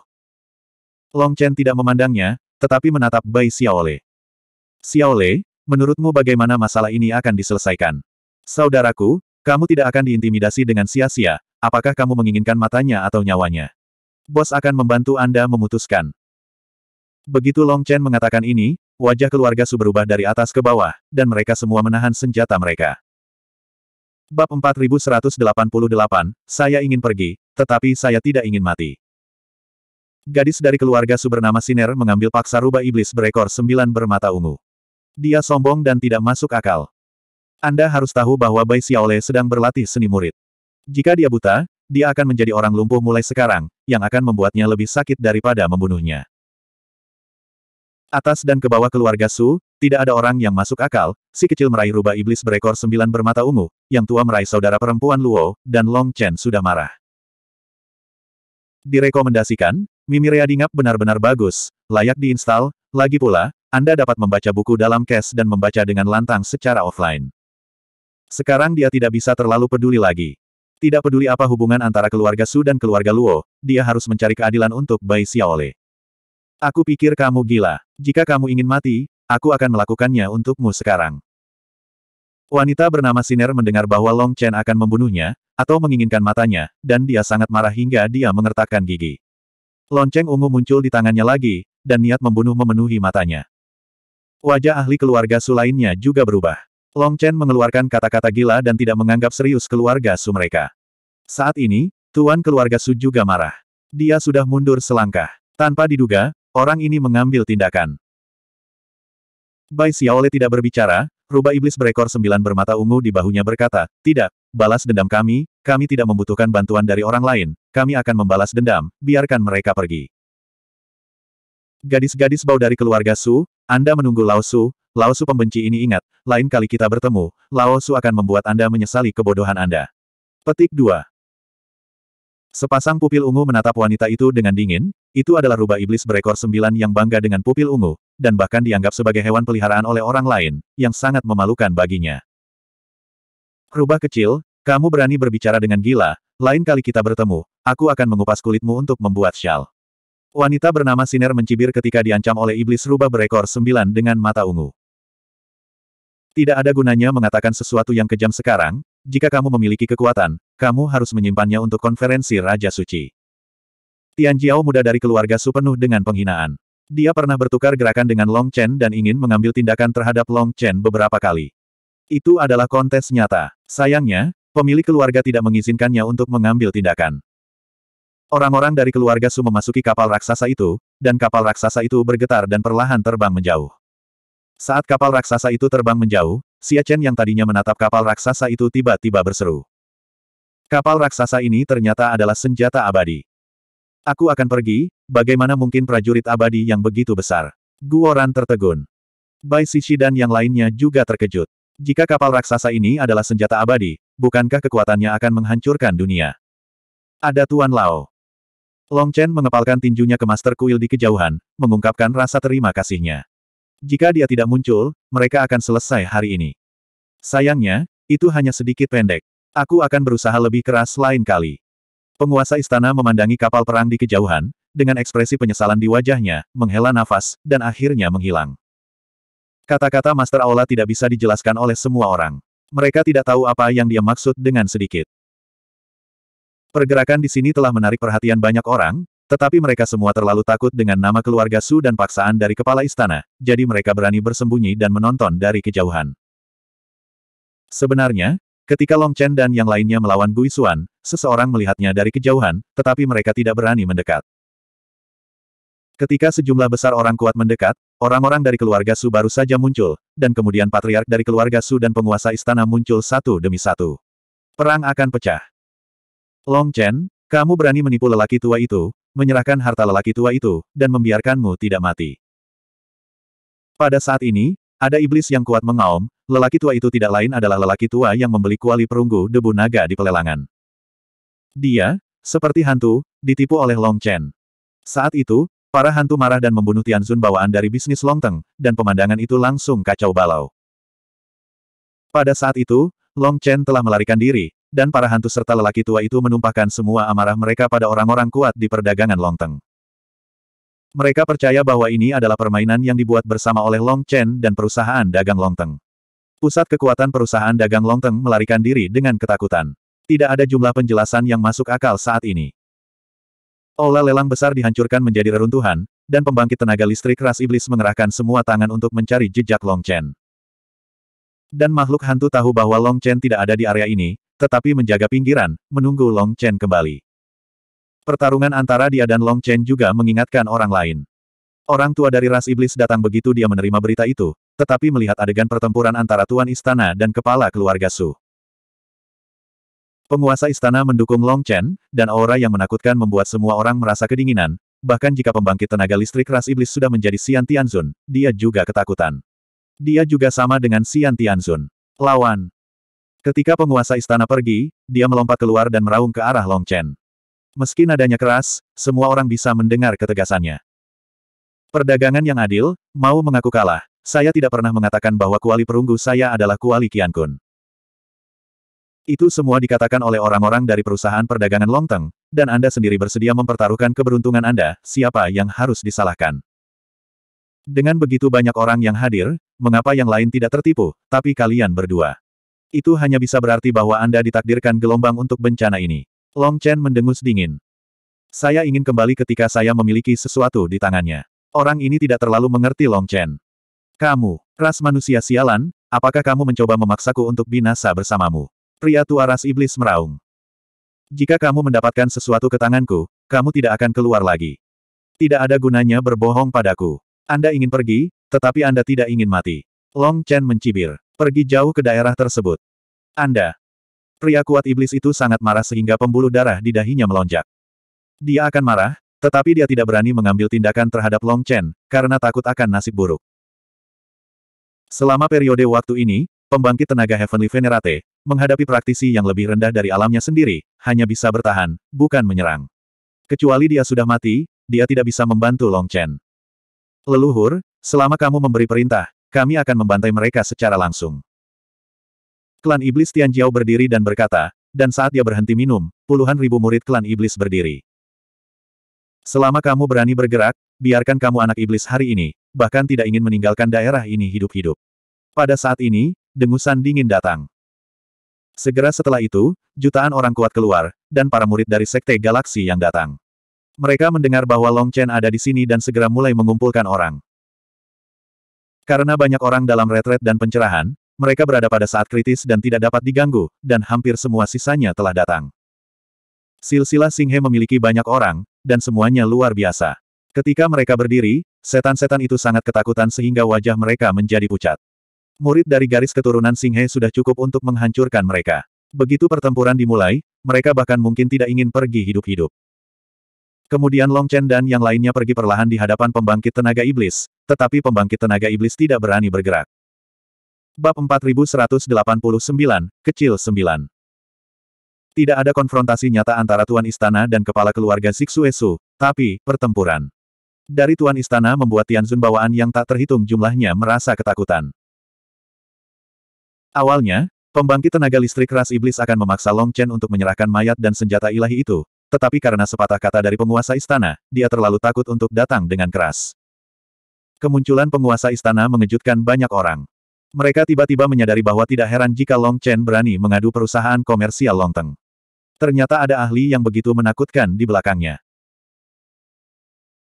Long Chen tidak memandangnya, tetapi menatap Bai Xiaole. Xiaole, menurutmu bagaimana masalah ini akan diselesaikan? Saudaraku, kamu tidak akan diintimidasi dengan sia-sia, apakah kamu menginginkan matanya atau nyawanya? Bos akan membantu Anda memutuskan. Begitu Long Chen mengatakan ini, wajah keluarga Su berubah dari atas ke bawah, dan mereka semua menahan senjata mereka. Bab 4188, saya ingin pergi, tetapi saya tidak ingin mati. Gadis dari keluarga Su bernama Siner mengambil paksa rubah iblis berekor sembilan bermata ungu. Dia sombong dan tidak masuk akal. Anda harus tahu bahwa Bai Xiaole sedang berlatih seni murid. Jika dia buta, dia akan menjadi orang lumpuh mulai sekarang, yang akan membuatnya lebih sakit daripada membunuhnya. Atas dan ke bawah keluarga Su, tidak ada orang yang masuk akal, si kecil meraih rubah iblis berekor sembilan bermata ungu, yang tua meraih saudara perempuan Luo, dan Long Chen sudah marah. Direkomendasikan, Mimi Readingap benar-benar bagus, layak diinstal, lagi pula, Anda dapat membaca buku dalam cache dan membaca dengan lantang secara offline. Sekarang dia tidak bisa terlalu peduli lagi. Tidak peduli apa hubungan antara keluarga Su dan keluarga Luo, dia harus mencari keadilan untuk Bai Xiaole. Aku pikir kamu gila. Jika kamu ingin mati, aku akan melakukannya untukmu sekarang. Wanita bernama Siner mendengar bahwa Long Chen akan membunuhnya, atau menginginkan matanya, dan dia sangat marah hingga dia mengertakkan gigi. Lonceng ungu muncul di tangannya lagi, dan niat membunuh memenuhi matanya. Wajah ahli keluarga Su lainnya juga berubah. Long Chen mengeluarkan kata-kata gila dan tidak menganggap serius keluarga Su mereka. Saat ini, tuan keluarga Su juga marah. Dia sudah mundur selangkah. Tanpa diduga, Orang ini mengambil tindakan. Bai Xiaole tidak berbicara, rubah iblis berekor sembilan bermata ungu di bahunya berkata, Tidak, balas dendam kami, kami tidak membutuhkan bantuan dari orang lain, kami akan membalas dendam, biarkan mereka pergi. Gadis-gadis bau dari keluarga Su, Anda menunggu Lao Su, Lao Su pembenci ini ingat, lain kali kita bertemu, Lao Su akan membuat Anda menyesali kebodohan Anda. Petik 2. Sepasang pupil ungu menatap wanita itu dengan dingin, itu adalah rubah iblis berekor sembilan yang bangga dengan pupil ungu, dan bahkan dianggap sebagai hewan peliharaan oleh orang lain, yang sangat memalukan baginya. Rubah kecil, kamu berani berbicara dengan gila, lain kali kita bertemu, aku akan mengupas kulitmu untuk membuat syal. Wanita bernama Siner mencibir ketika diancam oleh iblis rubah berekor sembilan dengan mata ungu. Tidak ada gunanya mengatakan sesuatu yang kejam sekarang, jika kamu memiliki kekuatan, kamu harus menyimpannya untuk konferensi Raja Suci. Tian Jiao muda dari keluarga Su penuh dengan penghinaan. Dia pernah bertukar gerakan dengan Long Chen dan ingin mengambil tindakan terhadap Long Chen beberapa kali. Itu adalah kontes nyata. Sayangnya, pemilik keluarga tidak mengizinkannya untuk mengambil tindakan. Orang-orang dari keluarga Su memasuki kapal raksasa itu, dan kapal raksasa itu bergetar dan perlahan terbang menjauh. Saat kapal raksasa itu terbang menjauh, Xia Chen yang tadinya menatap kapal raksasa itu tiba-tiba berseru. Kapal raksasa ini ternyata adalah senjata abadi. Aku akan pergi, bagaimana mungkin prajurit abadi yang begitu besar? Guoran tertegun. Bai Sishi dan yang lainnya juga terkejut. Jika kapal raksasa ini adalah senjata abadi, bukankah kekuatannya akan menghancurkan dunia? Ada Tuan Lao. Long Chen mengepalkan tinjunya ke Master Kuil di kejauhan, mengungkapkan rasa terima kasihnya. Jika dia tidak muncul, mereka akan selesai hari ini. Sayangnya, itu hanya sedikit pendek. Aku akan berusaha lebih keras lain kali. Penguasa istana memandangi kapal perang di kejauhan, dengan ekspresi penyesalan di wajahnya, menghela nafas, dan akhirnya menghilang. Kata-kata Master Aula tidak bisa dijelaskan oleh semua orang. Mereka tidak tahu apa yang dia maksud dengan sedikit. Pergerakan di sini telah menarik perhatian banyak orang, tetapi mereka semua terlalu takut dengan nama keluarga Su dan paksaan dari kepala istana, jadi mereka berani bersembunyi dan menonton dari kejauhan. Sebenarnya, ketika Long Chen dan yang lainnya melawan Gui Xuan, seseorang melihatnya dari kejauhan, tetapi mereka tidak berani mendekat. Ketika sejumlah besar orang kuat mendekat, orang-orang dari keluarga Su baru saja muncul, dan kemudian patriark dari keluarga Su dan penguasa istana muncul satu demi satu. Perang akan pecah. Long Chen, kamu berani menipu lelaki tua itu, menyerahkan harta lelaki tua itu, dan membiarkanmu tidak mati. Pada saat ini, ada iblis yang kuat mengaum, lelaki tua itu tidak lain adalah lelaki tua yang membeli kuali perunggu debu naga di pelelangan. Dia, seperti hantu, ditipu oleh Long Chen. Saat itu, para hantu marah dan membunuh Tian Tianzun bawaan dari bisnis Long Teng, dan pemandangan itu langsung kacau balau. Pada saat itu, Long Chen telah melarikan diri, dan para hantu serta lelaki tua itu menumpahkan semua amarah mereka pada orang-orang kuat di perdagangan long teng. Mereka percaya bahwa ini adalah permainan yang dibuat bersama oleh Long Chen dan perusahaan dagang long teng. Pusat kekuatan perusahaan dagang long teng melarikan diri dengan ketakutan. Tidak ada jumlah penjelasan yang masuk akal saat ini. Ola lelang besar dihancurkan menjadi reruntuhan, dan pembangkit tenaga listrik ras iblis mengerahkan semua tangan untuk mencari jejak Long Chen. Dan makhluk hantu tahu bahwa Long Chen tidak ada di area ini, tetapi menjaga pinggiran, menunggu Long Chen kembali. Pertarungan antara dia dan Long Chen juga mengingatkan orang lain. Orang tua dari ras iblis datang begitu dia menerima berita itu, tetapi melihat adegan pertempuran antara Tuan Istana dan Kepala Keluarga Su. Penguasa istana mendukung Long Chen, dan aura yang menakutkan membuat semua orang merasa kedinginan, bahkan jika pembangkit tenaga listrik ras iblis sudah menjadi Xian Tianzun, dia juga ketakutan. Dia juga sama dengan Xian Tianzun. Lawan. Ketika penguasa istana pergi, dia melompat keluar dan meraung ke arah Long Chen. Meski nadanya keras, semua orang bisa mendengar ketegasannya. Perdagangan yang adil, mau mengaku kalah. Saya tidak pernah mengatakan bahwa kuali perunggu saya adalah kuali Kian Kun. Itu semua dikatakan oleh orang-orang dari perusahaan perdagangan Long Teng, dan Anda sendiri bersedia mempertaruhkan keberuntungan Anda, siapa yang harus disalahkan. Dengan begitu banyak orang yang hadir, mengapa yang lain tidak tertipu, tapi kalian berdua. Itu hanya bisa berarti bahwa Anda ditakdirkan gelombang untuk bencana ini. Long Chen mendengus dingin. Saya ingin kembali ketika saya memiliki sesuatu di tangannya. Orang ini tidak terlalu mengerti Long Chen. Kamu, ras manusia sialan, apakah kamu mencoba memaksaku untuk binasa bersamamu? Pria tua ras iblis meraung. Jika kamu mendapatkan sesuatu ke tanganku, kamu tidak akan keluar lagi. Tidak ada gunanya berbohong padaku. Anda ingin pergi, tetapi Anda tidak ingin mati. Long Chen mencibir. Pergi jauh ke daerah tersebut. Anda. Pria kuat iblis itu sangat marah sehingga pembuluh darah di dahinya melonjak. Dia akan marah, tetapi dia tidak berani mengambil tindakan terhadap Long Chen, karena takut akan nasib buruk. Selama periode waktu ini, pembangkit tenaga Heavenly Venerate, menghadapi praktisi yang lebih rendah dari alamnya sendiri, hanya bisa bertahan, bukan menyerang. Kecuali dia sudah mati, dia tidak bisa membantu Long Chen. Leluhur, selama kamu memberi perintah, kami akan membantai mereka secara langsung. Klan Iblis Tianjiao berdiri dan berkata, dan saat ia berhenti minum, puluhan ribu murid klan Iblis berdiri. Selama kamu berani bergerak, biarkan kamu anak Iblis hari ini, bahkan tidak ingin meninggalkan daerah ini hidup-hidup. Pada saat ini, dengusan dingin datang. Segera setelah itu, jutaan orang kuat keluar, dan para murid dari Sekte Galaksi yang datang. Mereka mendengar bahwa Long Chen ada di sini dan segera mulai mengumpulkan orang. Karena banyak orang dalam retret dan pencerahan, mereka berada pada saat kritis dan tidak dapat diganggu, dan hampir semua sisanya telah datang. Silsilah Singhe memiliki banyak orang, dan semuanya luar biasa. Ketika mereka berdiri, setan-setan itu sangat ketakutan sehingga wajah mereka menjadi pucat. Murid dari garis keturunan Singhe sudah cukup untuk menghancurkan mereka. Begitu pertempuran dimulai, mereka bahkan mungkin tidak ingin pergi hidup-hidup. Kemudian Long Chen dan yang lainnya pergi perlahan di hadapan pembangkit tenaga iblis, tetapi pembangkit tenaga iblis tidak berani bergerak. Bab 4189, Kecil 9 Tidak ada konfrontasi nyata antara Tuan Istana dan Kepala Keluarga Siksuesu, tapi, pertempuran. Dari Tuan Istana membuat Tianzun bawaan yang tak terhitung jumlahnya merasa ketakutan. Awalnya, pembangkit tenaga listrik ras iblis akan memaksa Long Chen untuk menyerahkan mayat dan senjata ilahi itu, tetapi karena sepatah kata dari penguasa istana, dia terlalu takut untuk datang dengan keras. Kemunculan penguasa istana mengejutkan banyak orang. Mereka tiba-tiba menyadari bahwa tidak heran jika Long Chen berani mengadu perusahaan komersial Long Longteng. Ternyata ada ahli yang begitu menakutkan di belakangnya.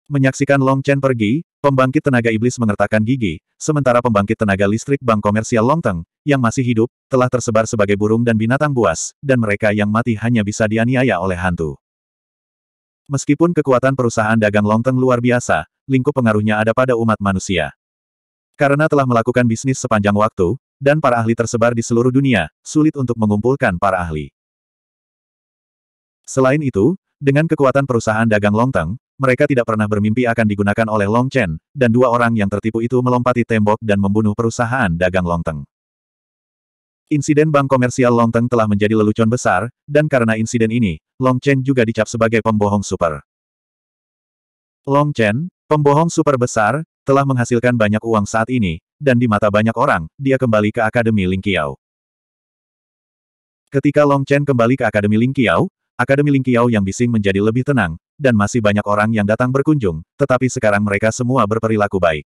Menyaksikan Long Chen pergi, pembangkit tenaga iblis mengertakkan gigi, sementara pembangkit tenaga listrik bank komersial Long Longteng, yang masih hidup, telah tersebar sebagai burung dan binatang buas, dan mereka yang mati hanya bisa dianiaya oleh hantu. Meskipun kekuatan perusahaan dagang Long Longteng luar biasa, lingkup pengaruhnya ada pada umat manusia. Karena telah melakukan bisnis sepanjang waktu, dan para ahli tersebar di seluruh dunia, sulit untuk mengumpulkan para ahli. Selain itu, dengan kekuatan perusahaan dagang Longteng, mereka tidak pernah bermimpi akan digunakan oleh Long Chen, dan dua orang yang tertipu itu melompati tembok dan membunuh perusahaan dagang Longteng. Insiden bank komersial Longteng telah menjadi lelucon besar, dan karena insiden ini, Long Chen juga dicap sebagai pembohong super. Long Chen, Pembohong super besar, telah menghasilkan banyak uang saat ini, dan di mata banyak orang, dia kembali ke Akademi Ling Lingqiao. Ketika Long Chen kembali ke Akademi Ling Lingqiao, Akademi Ling Lingqiao yang bising menjadi lebih tenang, dan masih banyak orang yang datang berkunjung, tetapi sekarang mereka semua berperilaku baik.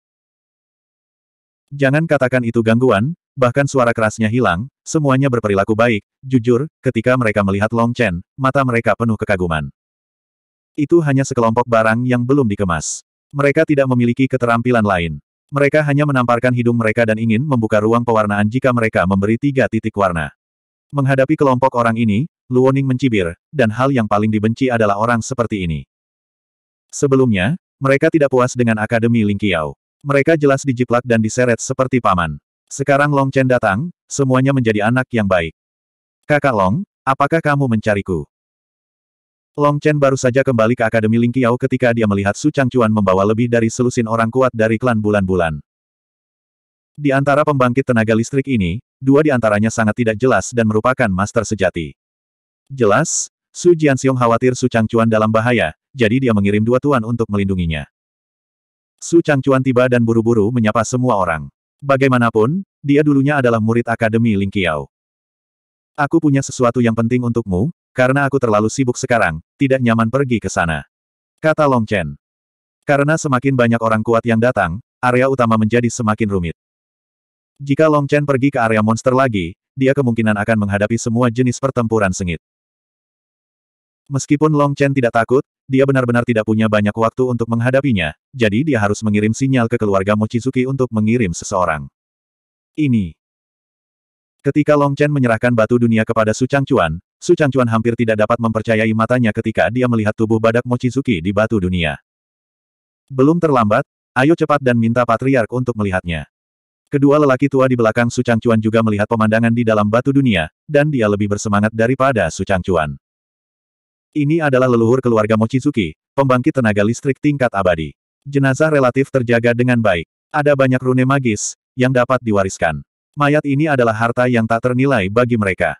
Jangan katakan itu gangguan, bahkan suara kerasnya hilang, semuanya berperilaku baik, jujur, ketika mereka melihat Long Chen, mata mereka penuh kekaguman. Itu hanya sekelompok barang yang belum dikemas. Mereka tidak memiliki keterampilan lain. Mereka hanya menamparkan hidung mereka dan ingin membuka ruang pewarnaan jika mereka memberi tiga titik warna. Menghadapi kelompok orang ini, Luoning mencibir, dan hal yang paling dibenci adalah orang seperti ini. Sebelumnya, mereka tidak puas dengan Akademi Lingqiao. Mereka jelas dijiplak dan diseret seperti paman. Sekarang Long Chen datang, semuanya menjadi anak yang baik. Kakak Long, apakah kamu mencariku? Long Chen baru saja kembali ke Akademi Ling Qiao ketika dia melihat Su Changchuan membawa lebih dari selusin orang kuat dari klan bulan-bulan. Di antara pembangkit tenaga listrik ini, dua di antaranya sangat tidak jelas dan merupakan master sejati. Jelas, Su Jianxiong khawatir Su Changchuan dalam bahaya, jadi dia mengirim dua tuan untuk melindunginya. Su Changchuan tiba dan buru-buru menyapa semua orang. Bagaimanapun, dia dulunya adalah murid Akademi Ling Qiao. Aku punya sesuatu yang penting untukmu, karena aku terlalu sibuk sekarang, tidak nyaman pergi ke sana. Kata Long Chen. Karena semakin banyak orang kuat yang datang, area utama menjadi semakin rumit. Jika Long Chen pergi ke area monster lagi, dia kemungkinan akan menghadapi semua jenis pertempuran sengit. Meskipun Long Chen tidak takut, dia benar-benar tidak punya banyak waktu untuk menghadapinya, jadi dia harus mengirim sinyal ke keluarga Mochizuki untuk mengirim seseorang. Ini. Ketika Long Chen menyerahkan batu dunia kepada Su Chuan, Su Changchuan hampir tidak dapat mempercayai matanya ketika dia melihat tubuh badak Mochizuki di batu dunia. Belum terlambat, ayo cepat dan minta patriark untuk melihatnya. Kedua lelaki tua di belakang Su Changchuan juga melihat pemandangan di dalam batu dunia, dan dia lebih bersemangat daripada Su Changchuan. Ini adalah leluhur keluarga Mochizuki, pembangkit tenaga listrik tingkat abadi. Jenazah relatif terjaga dengan baik. Ada banyak rune magis, yang dapat diwariskan. Mayat ini adalah harta yang tak ternilai bagi mereka.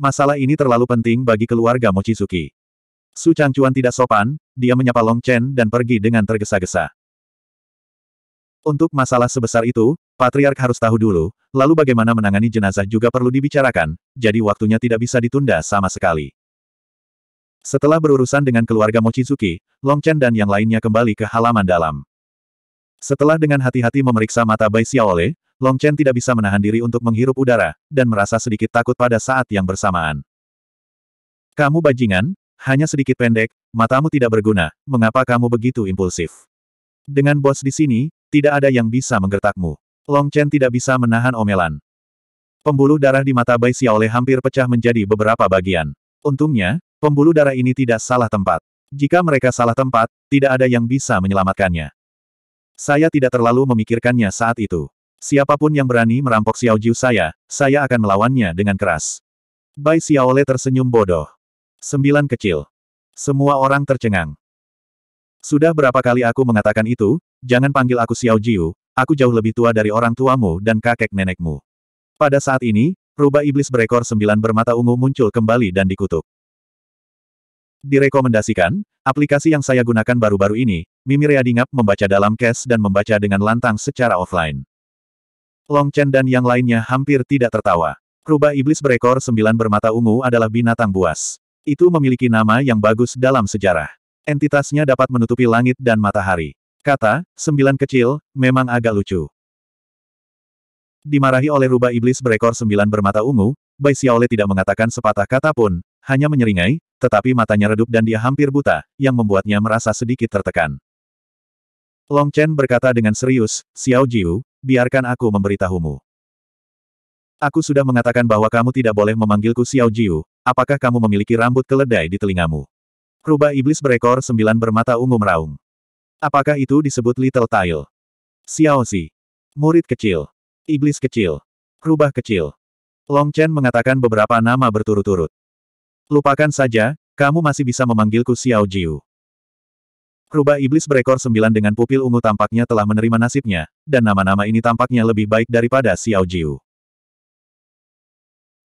Masalah ini terlalu penting bagi keluarga Mochizuki. Su Changchuan tidak sopan, dia menyapa Long Chen dan pergi dengan tergesa-gesa. Untuk masalah sebesar itu, Patriark harus tahu dulu, lalu bagaimana menangani jenazah juga perlu dibicarakan, jadi waktunya tidak bisa ditunda sama sekali. Setelah berurusan dengan keluarga Mochizuki, Long Chen dan yang lainnya kembali ke halaman dalam. Setelah dengan hati-hati memeriksa mata Bai Xiaole, Long Chen tidak bisa menahan diri untuk menghirup udara, dan merasa sedikit takut pada saat yang bersamaan. Kamu bajingan, hanya sedikit pendek, matamu tidak berguna, mengapa kamu begitu impulsif? Dengan bos di sini, tidak ada yang bisa menggertakmu. Long Chen tidak bisa menahan omelan. Pembuluh darah di mata Bai Xiaole hampir pecah menjadi beberapa bagian. Untungnya, pembuluh darah ini tidak salah tempat. Jika mereka salah tempat, tidak ada yang bisa menyelamatkannya. Saya tidak terlalu memikirkannya saat itu. Siapapun yang berani merampok Xiao Jiu saya, saya akan melawannya dengan keras. Bai Xiaole tersenyum bodoh. Sembilan kecil. Semua orang tercengang. Sudah berapa kali aku mengatakan itu, jangan panggil aku Xiao Jiu, aku jauh lebih tua dari orang tuamu dan kakek nenekmu. Pada saat ini, rubah iblis berekor sembilan bermata ungu muncul kembali dan dikutuk. Direkomendasikan, aplikasi yang saya gunakan baru-baru ini, Mimi Yadingap membaca dalam cache dan membaca dengan lantang secara offline. Long Chen dan yang lainnya hampir tidak tertawa. Rubah iblis berekor sembilan bermata ungu adalah binatang buas. Itu memiliki nama yang bagus dalam sejarah. Entitasnya dapat menutupi langit dan matahari. Kata, sembilan kecil, memang agak lucu. Dimarahi oleh rubah iblis berekor sembilan bermata ungu, Bai Xiaole tidak mengatakan sepatah kata pun, hanya menyeringai, tetapi matanya redup dan dia hampir buta, yang membuatnya merasa sedikit tertekan. Long Chen berkata dengan serius, Xiao Jiu, biarkan aku memberitahumu. Aku sudah mengatakan bahwa kamu tidak boleh memanggilku Xiao Jiu, apakah kamu memiliki rambut keledai di telingamu? Rubah iblis berekor sembilan bermata ungu meraung. Apakah itu disebut Little tail Xiao Si. Murid kecil. Iblis kecil. Rubah kecil. Long Chen mengatakan beberapa nama berturut-turut. Lupakan saja, kamu masih bisa memanggilku Xiao Jiu. Rubah iblis berekor sembilan dengan pupil ungu tampaknya telah menerima nasibnya, dan nama-nama ini tampaknya lebih baik daripada Xiao Jiu.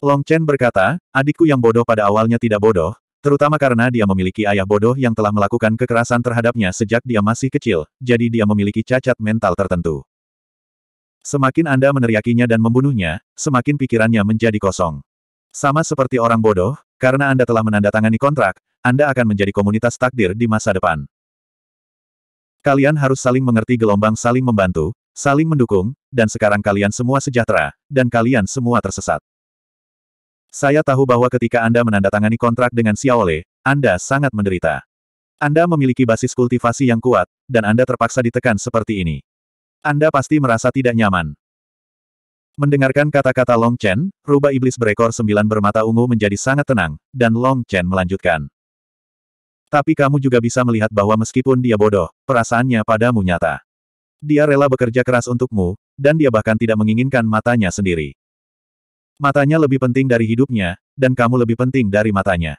Long Chen berkata, adikku yang bodoh pada awalnya tidak bodoh, terutama karena dia memiliki ayah bodoh yang telah melakukan kekerasan terhadapnya sejak dia masih kecil, jadi dia memiliki cacat mental tertentu. Semakin Anda meneriakinya dan membunuhnya, semakin pikirannya menjadi kosong. Sama seperti orang bodoh, karena Anda telah menandatangani kontrak, Anda akan menjadi komunitas takdir di masa depan. Kalian harus saling mengerti gelombang saling membantu, saling mendukung, dan sekarang kalian semua sejahtera, dan kalian semua tersesat. Saya tahu bahwa ketika Anda menandatangani kontrak dengan Xiaole, Anda sangat menderita. Anda memiliki basis kultivasi yang kuat, dan Anda terpaksa ditekan seperti ini. Anda pasti merasa tidak nyaman. Mendengarkan kata-kata Long Chen, rubah iblis berekor sembilan bermata ungu menjadi sangat tenang, dan Long Chen melanjutkan. Tapi kamu juga bisa melihat bahwa meskipun dia bodoh, perasaannya padamu nyata. Dia rela bekerja keras untukmu, dan dia bahkan tidak menginginkan matanya sendiri. Matanya lebih penting dari hidupnya, dan kamu lebih penting dari matanya.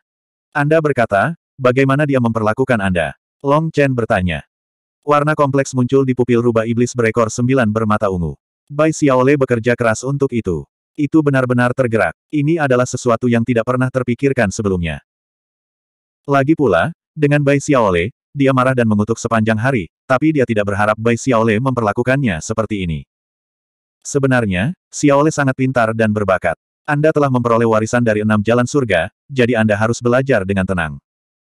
Anda berkata, bagaimana dia memperlakukan Anda? Long Chen bertanya. Warna kompleks muncul di pupil rubah iblis berekor sembilan bermata ungu. Bai Xiaole bekerja keras untuk itu. Itu benar-benar tergerak. Ini adalah sesuatu yang tidak pernah terpikirkan sebelumnya. Lagi pula, dengan Bai Xiaole, dia marah dan mengutuk sepanjang hari, tapi dia tidak berharap Bai Xiaole memperlakukannya seperti ini. Sebenarnya, Xiaole sangat pintar dan berbakat. Anda telah memperoleh warisan dari enam jalan surga, jadi Anda harus belajar dengan tenang.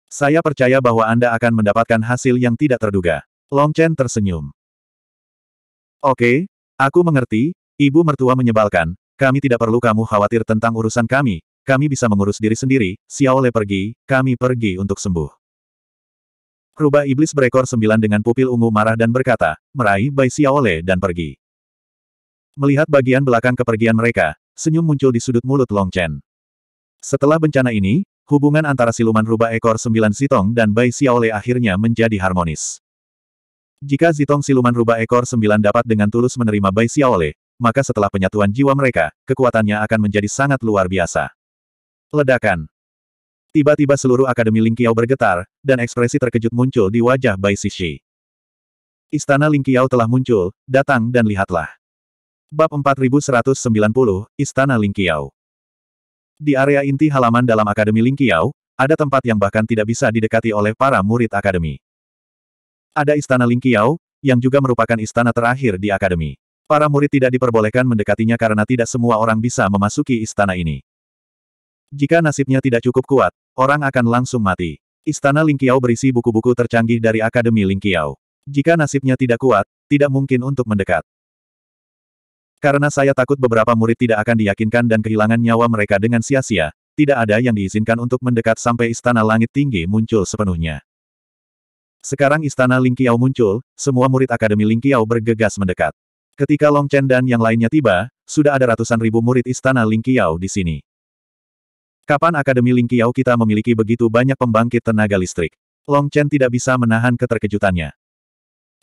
Saya percaya bahwa Anda akan mendapatkan hasil yang tidak terduga. Long Chen tersenyum. Oke, aku mengerti, ibu mertua menyebalkan, kami tidak perlu kamu khawatir tentang urusan kami, kami bisa mengurus diri sendiri, Xiaole pergi, kami pergi untuk sembuh. Rubah iblis berekor sembilan dengan pupil ungu marah dan berkata, meraih Bai Xiaole dan pergi. Melihat bagian belakang kepergian mereka, senyum muncul di sudut mulut Long Chen. Setelah bencana ini, hubungan antara siluman rubah ekor sembilan Zitong dan Bai Xiaole akhirnya menjadi harmonis. Jika Zitong siluman rubah ekor sembilan dapat dengan tulus menerima Bai Xiaole, maka setelah penyatuan jiwa mereka, kekuatannya akan menjadi sangat luar biasa. Ledakan Tiba-tiba seluruh Akademi Ling Qiao bergetar, dan ekspresi terkejut muncul di wajah Bai Sishi. Istana Ling Qiao telah muncul, datang dan lihatlah. Bab 4190, Istana Qiao. Di area inti halaman dalam Akademi Ling Qiao ada tempat yang bahkan tidak bisa didekati oleh para murid Akademi. Ada Istana Ling Qiao, yang juga merupakan istana terakhir di Akademi. Para murid tidak diperbolehkan mendekatinya karena tidak semua orang bisa memasuki istana ini. Jika nasibnya tidak cukup kuat, orang akan langsung mati. Istana Lingqiao berisi buku-buku tercanggih dari Akademi Lingqiao. Jika nasibnya tidak kuat, tidak mungkin untuk mendekat. Karena saya takut beberapa murid tidak akan diyakinkan dan kehilangan nyawa mereka dengan sia-sia, tidak ada yang diizinkan untuk mendekat sampai Istana Langit Tinggi muncul sepenuhnya. Sekarang Istana Lingqiao muncul, semua murid Akademi Lingqiao bergegas mendekat. Ketika Long Chen dan yang lainnya tiba, sudah ada ratusan ribu murid Istana Lingqiao di sini. Kapan Akademi Ling Qiao kita memiliki begitu banyak pembangkit tenaga listrik? Long Chen tidak bisa menahan keterkejutannya.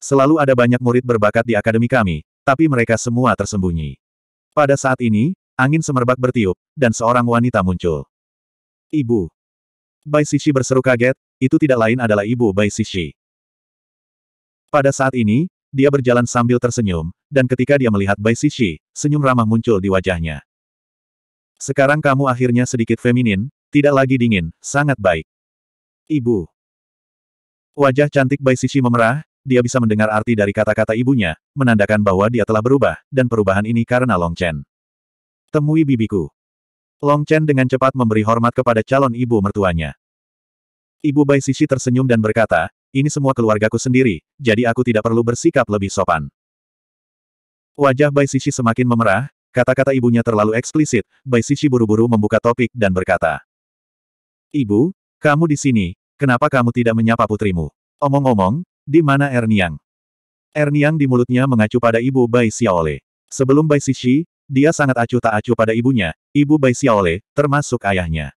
Selalu ada banyak murid berbakat di akademi kami, tapi mereka semua tersembunyi. Pada saat ini, angin semerbak bertiup, dan seorang wanita muncul. Ibu. Bai Sishi berseru kaget, itu tidak lain adalah ibu Bai Sishi. Pada saat ini, dia berjalan sambil tersenyum, dan ketika dia melihat Bai Sishi, senyum ramah muncul di wajahnya. Sekarang kamu akhirnya sedikit feminin, tidak lagi dingin, sangat baik. Ibu. Wajah cantik Bai Sisi memerah, dia bisa mendengar arti dari kata-kata ibunya, menandakan bahwa dia telah berubah, dan perubahan ini karena Long Chen. Temui bibiku. Long Chen dengan cepat memberi hormat kepada calon ibu mertuanya. Ibu Bai Sisi tersenyum dan berkata, ini semua keluargaku sendiri, jadi aku tidak perlu bersikap lebih sopan. Wajah Bai Sisi semakin memerah, Kata-kata ibunya terlalu eksplisit, Bai Sisi buru-buru membuka topik dan berkata. Ibu, kamu di sini, kenapa kamu tidak menyapa putrimu? Omong-omong, di mana Erniang? Erniang di mulutnya mengacu pada ibu Bai Xiaole. Sebelum Bai Sisi, dia sangat acuh tak acuh pada ibunya, ibu Bai Xiaole, termasuk ayahnya.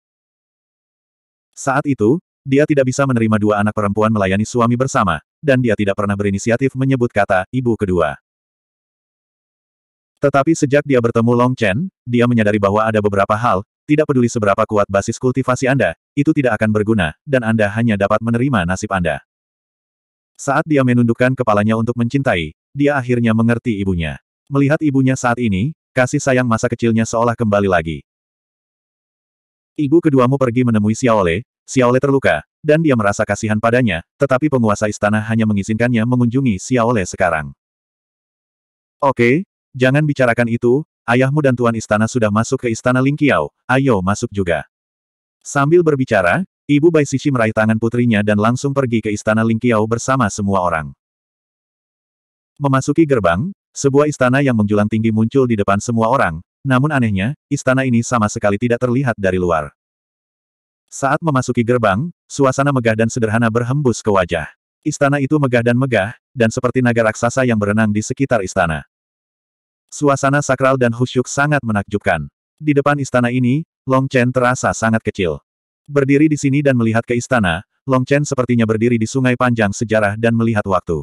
Saat itu, dia tidak bisa menerima dua anak perempuan melayani suami bersama, dan dia tidak pernah berinisiatif menyebut kata ibu kedua. Tetapi sejak dia bertemu Long Chen, dia menyadari bahwa ada beberapa hal, tidak peduli seberapa kuat basis kultivasi Anda, itu tidak akan berguna, dan Anda hanya dapat menerima nasib Anda. Saat dia menundukkan kepalanya untuk mencintai, dia akhirnya mengerti ibunya. Melihat ibunya saat ini, kasih sayang masa kecilnya seolah kembali lagi. Ibu keduamu pergi menemui Xiaole, Xiaole terluka, dan dia merasa kasihan padanya, tetapi penguasa istana hanya mengizinkannya mengunjungi Xiaole sekarang. Oke, Jangan bicarakan itu, ayahmu dan tuan istana sudah masuk ke istana Lingqiao, ayo masuk juga. Sambil berbicara, Ibu Bai Sisi meraih tangan putrinya dan langsung pergi ke istana Lingqiao bersama semua orang. Memasuki gerbang, sebuah istana yang menjulang tinggi muncul di depan semua orang, namun anehnya, istana ini sama sekali tidak terlihat dari luar. Saat memasuki gerbang, suasana megah dan sederhana berhembus ke wajah. Istana itu megah dan megah, dan seperti naga raksasa yang berenang di sekitar istana. Suasana sakral dan khusyuk sangat menakjubkan. Di depan istana ini, Long Chen terasa sangat kecil. Berdiri di sini dan melihat ke istana, Long Chen sepertinya berdiri di sungai panjang sejarah dan melihat waktu.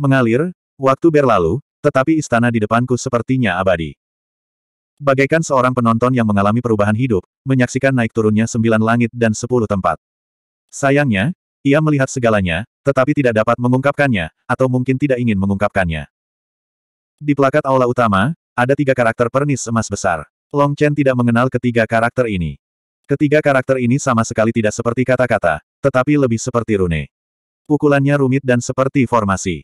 Mengalir, waktu berlalu, tetapi istana di depanku sepertinya abadi. Bagaikan seorang penonton yang mengalami perubahan hidup, menyaksikan naik turunnya sembilan langit dan sepuluh tempat. Sayangnya, ia melihat segalanya, tetapi tidak dapat mengungkapkannya, atau mungkin tidak ingin mengungkapkannya. Di plakat aula utama, ada tiga karakter pernis emas besar. Long Chen tidak mengenal ketiga karakter ini. Ketiga karakter ini sama sekali tidak seperti kata-kata, tetapi lebih seperti rune. Pukulannya rumit dan seperti formasi.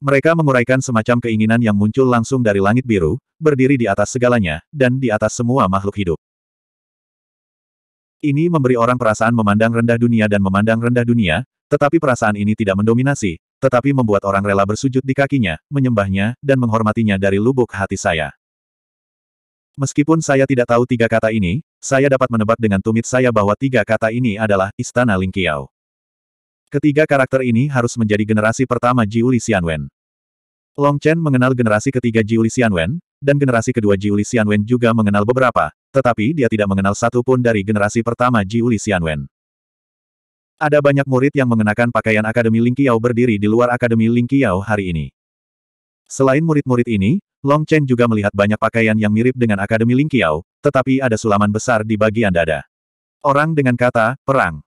Mereka menguraikan semacam keinginan yang muncul langsung dari langit biru, berdiri di atas segalanya, dan di atas semua makhluk hidup. Ini memberi orang perasaan memandang rendah dunia dan memandang rendah dunia, tetapi perasaan ini tidak mendominasi, tetapi membuat orang rela bersujud di kakinya, menyembahnya, dan menghormatinya dari lubuk hati saya. Meskipun saya tidak tahu tiga kata ini, saya dapat menebak dengan tumit saya bahwa tiga kata ini adalah Istana Lingqiao. Ketiga karakter ini harus menjadi generasi pertama Jiuli Xianwen. Long Chen mengenal generasi ketiga Jiuli Xianwen, dan generasi kedua Jiuli Xianwen juga mengenal beberapa, tetapi dia tidak mengenal satu pun dari generasi pertama Jiuli Xianwen. Ada banyak murid yang mengenakan pakaian Akademi Lingqiao berdiri di luar Akademi Lingqiao hari ini. Selain murid-murid ini, Long Chen juga melihat banyak pakaian yang mirip dengan Akademi Lingqiao, tetapi ada sulaman besar di bagian dada. Orang dengan kata, perang.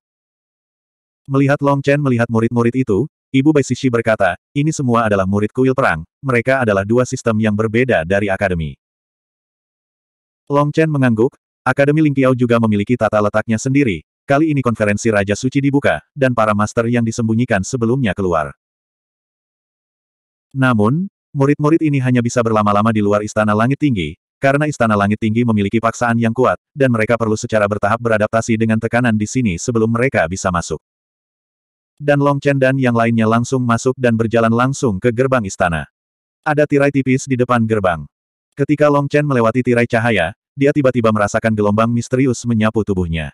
Melihat Long Chen melihat murid-murid itu, Ibu Bai Shishi berkata, ini semua adalah murid kuil perang, mereka adalah dua sistem yang berbeda dari Akademi. Long Chen mengangguk, Akademi Lingqiao juga memiliki tata letaknya sendiri, Kali ini konferensi Raja Suci dibuka, dan para master yang disembunyikan sebelumnya keluar. Namun, murid-murid ini hanya bisa berlama-lama di luar Istana Langit Tinggi, karena Istana Langit Tinggi memiliki paksaan yang kuat, dan mereka perlu secara bertahap beradaptasi dengan tekanan di sini sebelum mereka bisa masuk. Dan Long Chen dan yang lainnya langsung masuk dan berjalan langsung ke gerbang istana. Ada tirai tipis di depan gerbang. Ketika Long Chen melewati tirai cahaya, dia tiba-tiba merasakan gelombang misterius menyapu tubuhnya.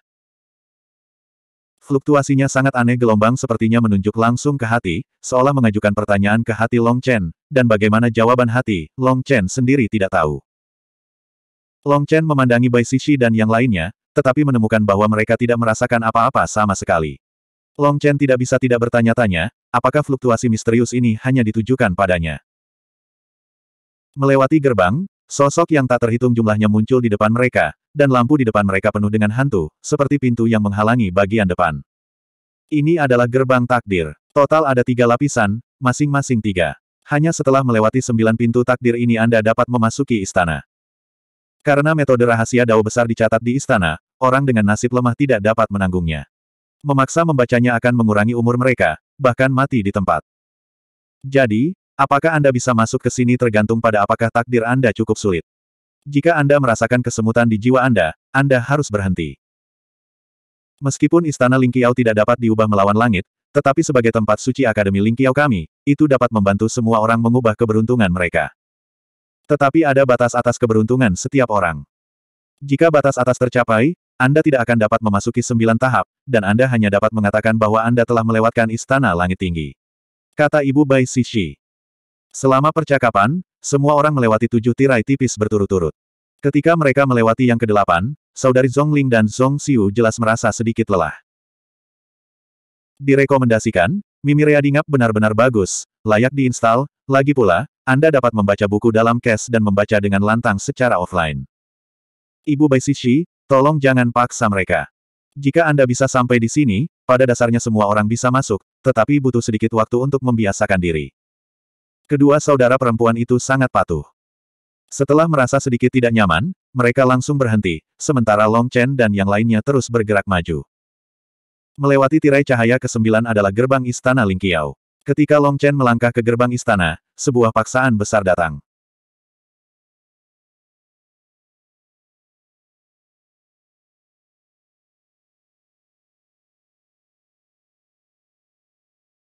Fluktuasinya sangat aneh gelombang sepertinya menunjuk langsung ke hati, seolah mengajukan pertanyaan ke hati Long Chen, dan bagaimana jawaban hati, Long Chen sendiri tidak tahu. Long Chen memandangi Bai Shishi dan yang lainnya, tetapi menemukan bahwa mereka tidak merasakan apa-apa sama sekali. Long Chen tidak bisa tidak bertanya-tanya, apakah fluktuasi misterius ini hanya ditujukan padanya. Melewati gerbang, Sosok yang tak terhitung jumlahnya muncul di depan mereka, dan lampu di depan mereka penuh dengan hantu, seperti pintu yang menghalangi bagian depan. Ini adalah gerbang takdir. Total ada tiga lapisan, masing-masing tiga. Hanya setelah melewati sembilan pintu takdir ini Anda dapat memasuki istana. Karena metode rahasia dao besar dicatat di istana, orang dengan nasib lemah tidak dapat menanggungnya. Memaksa membacanya akan mengurangi umur mereka, bahkan mati di tempat. Jadi, Apakah Anda bisa masuk ke sini tergantung pada apakah takdir Anda cukup sulit. Jika Anda merasakan kesemutan di jiwa Anda, Anda harus berhenti. Meskipun Istana Lingkiau tidak dapat diubah melawan langit, tetapi sebagai tempat suci Akademi Lingkiau kami, itu dapat membantu semua orang mengubah keberuntungan mereka. Tetapi ada batas atas keberuntungan setiap orang. Jika batas atas tercapai, Anda tidak akan dapat memasuki sembilan tahap, dan Anda hanya dapat mengatakan bahwa Anda telah melewatkan Istana Langit Tinggi. Kata Ibu Bai Sishi. Selama percakapan, semua orang melewati tujuh tirai tipis berturut-turut. Ketika mereka melewati yang kedelapan, saudari Ling dan Zong Xiu jelas merasa sedikit lelah. Direkomendasikan, Mimi Readingap benar-benar bagus, layak diinstal, lagi pula, Anda dapat membaca buku dalam cache dan membaca dengan lantang secara offline. Ibu Bai Baisishi, tolong jangan paksa mereka. Jika Anda bisa sampai di sini, pada dasarnya semua orang bisa masuk, tetapi butuh sedikit waktu untuk membiasakan diri. Kedua saudara perempuan itu sangat patuh. Setelah merasa sedikit tidak nyaman, mereka langsung berhenti, sementara Long Chen dan yang lainnya terus bergerak maju. Melewati tirai cahaya kesembilan adalah gerbang istana Lingqiao. Ketika Long Chen melangkah ke gerbang istana, sebuah paksaan besar datang.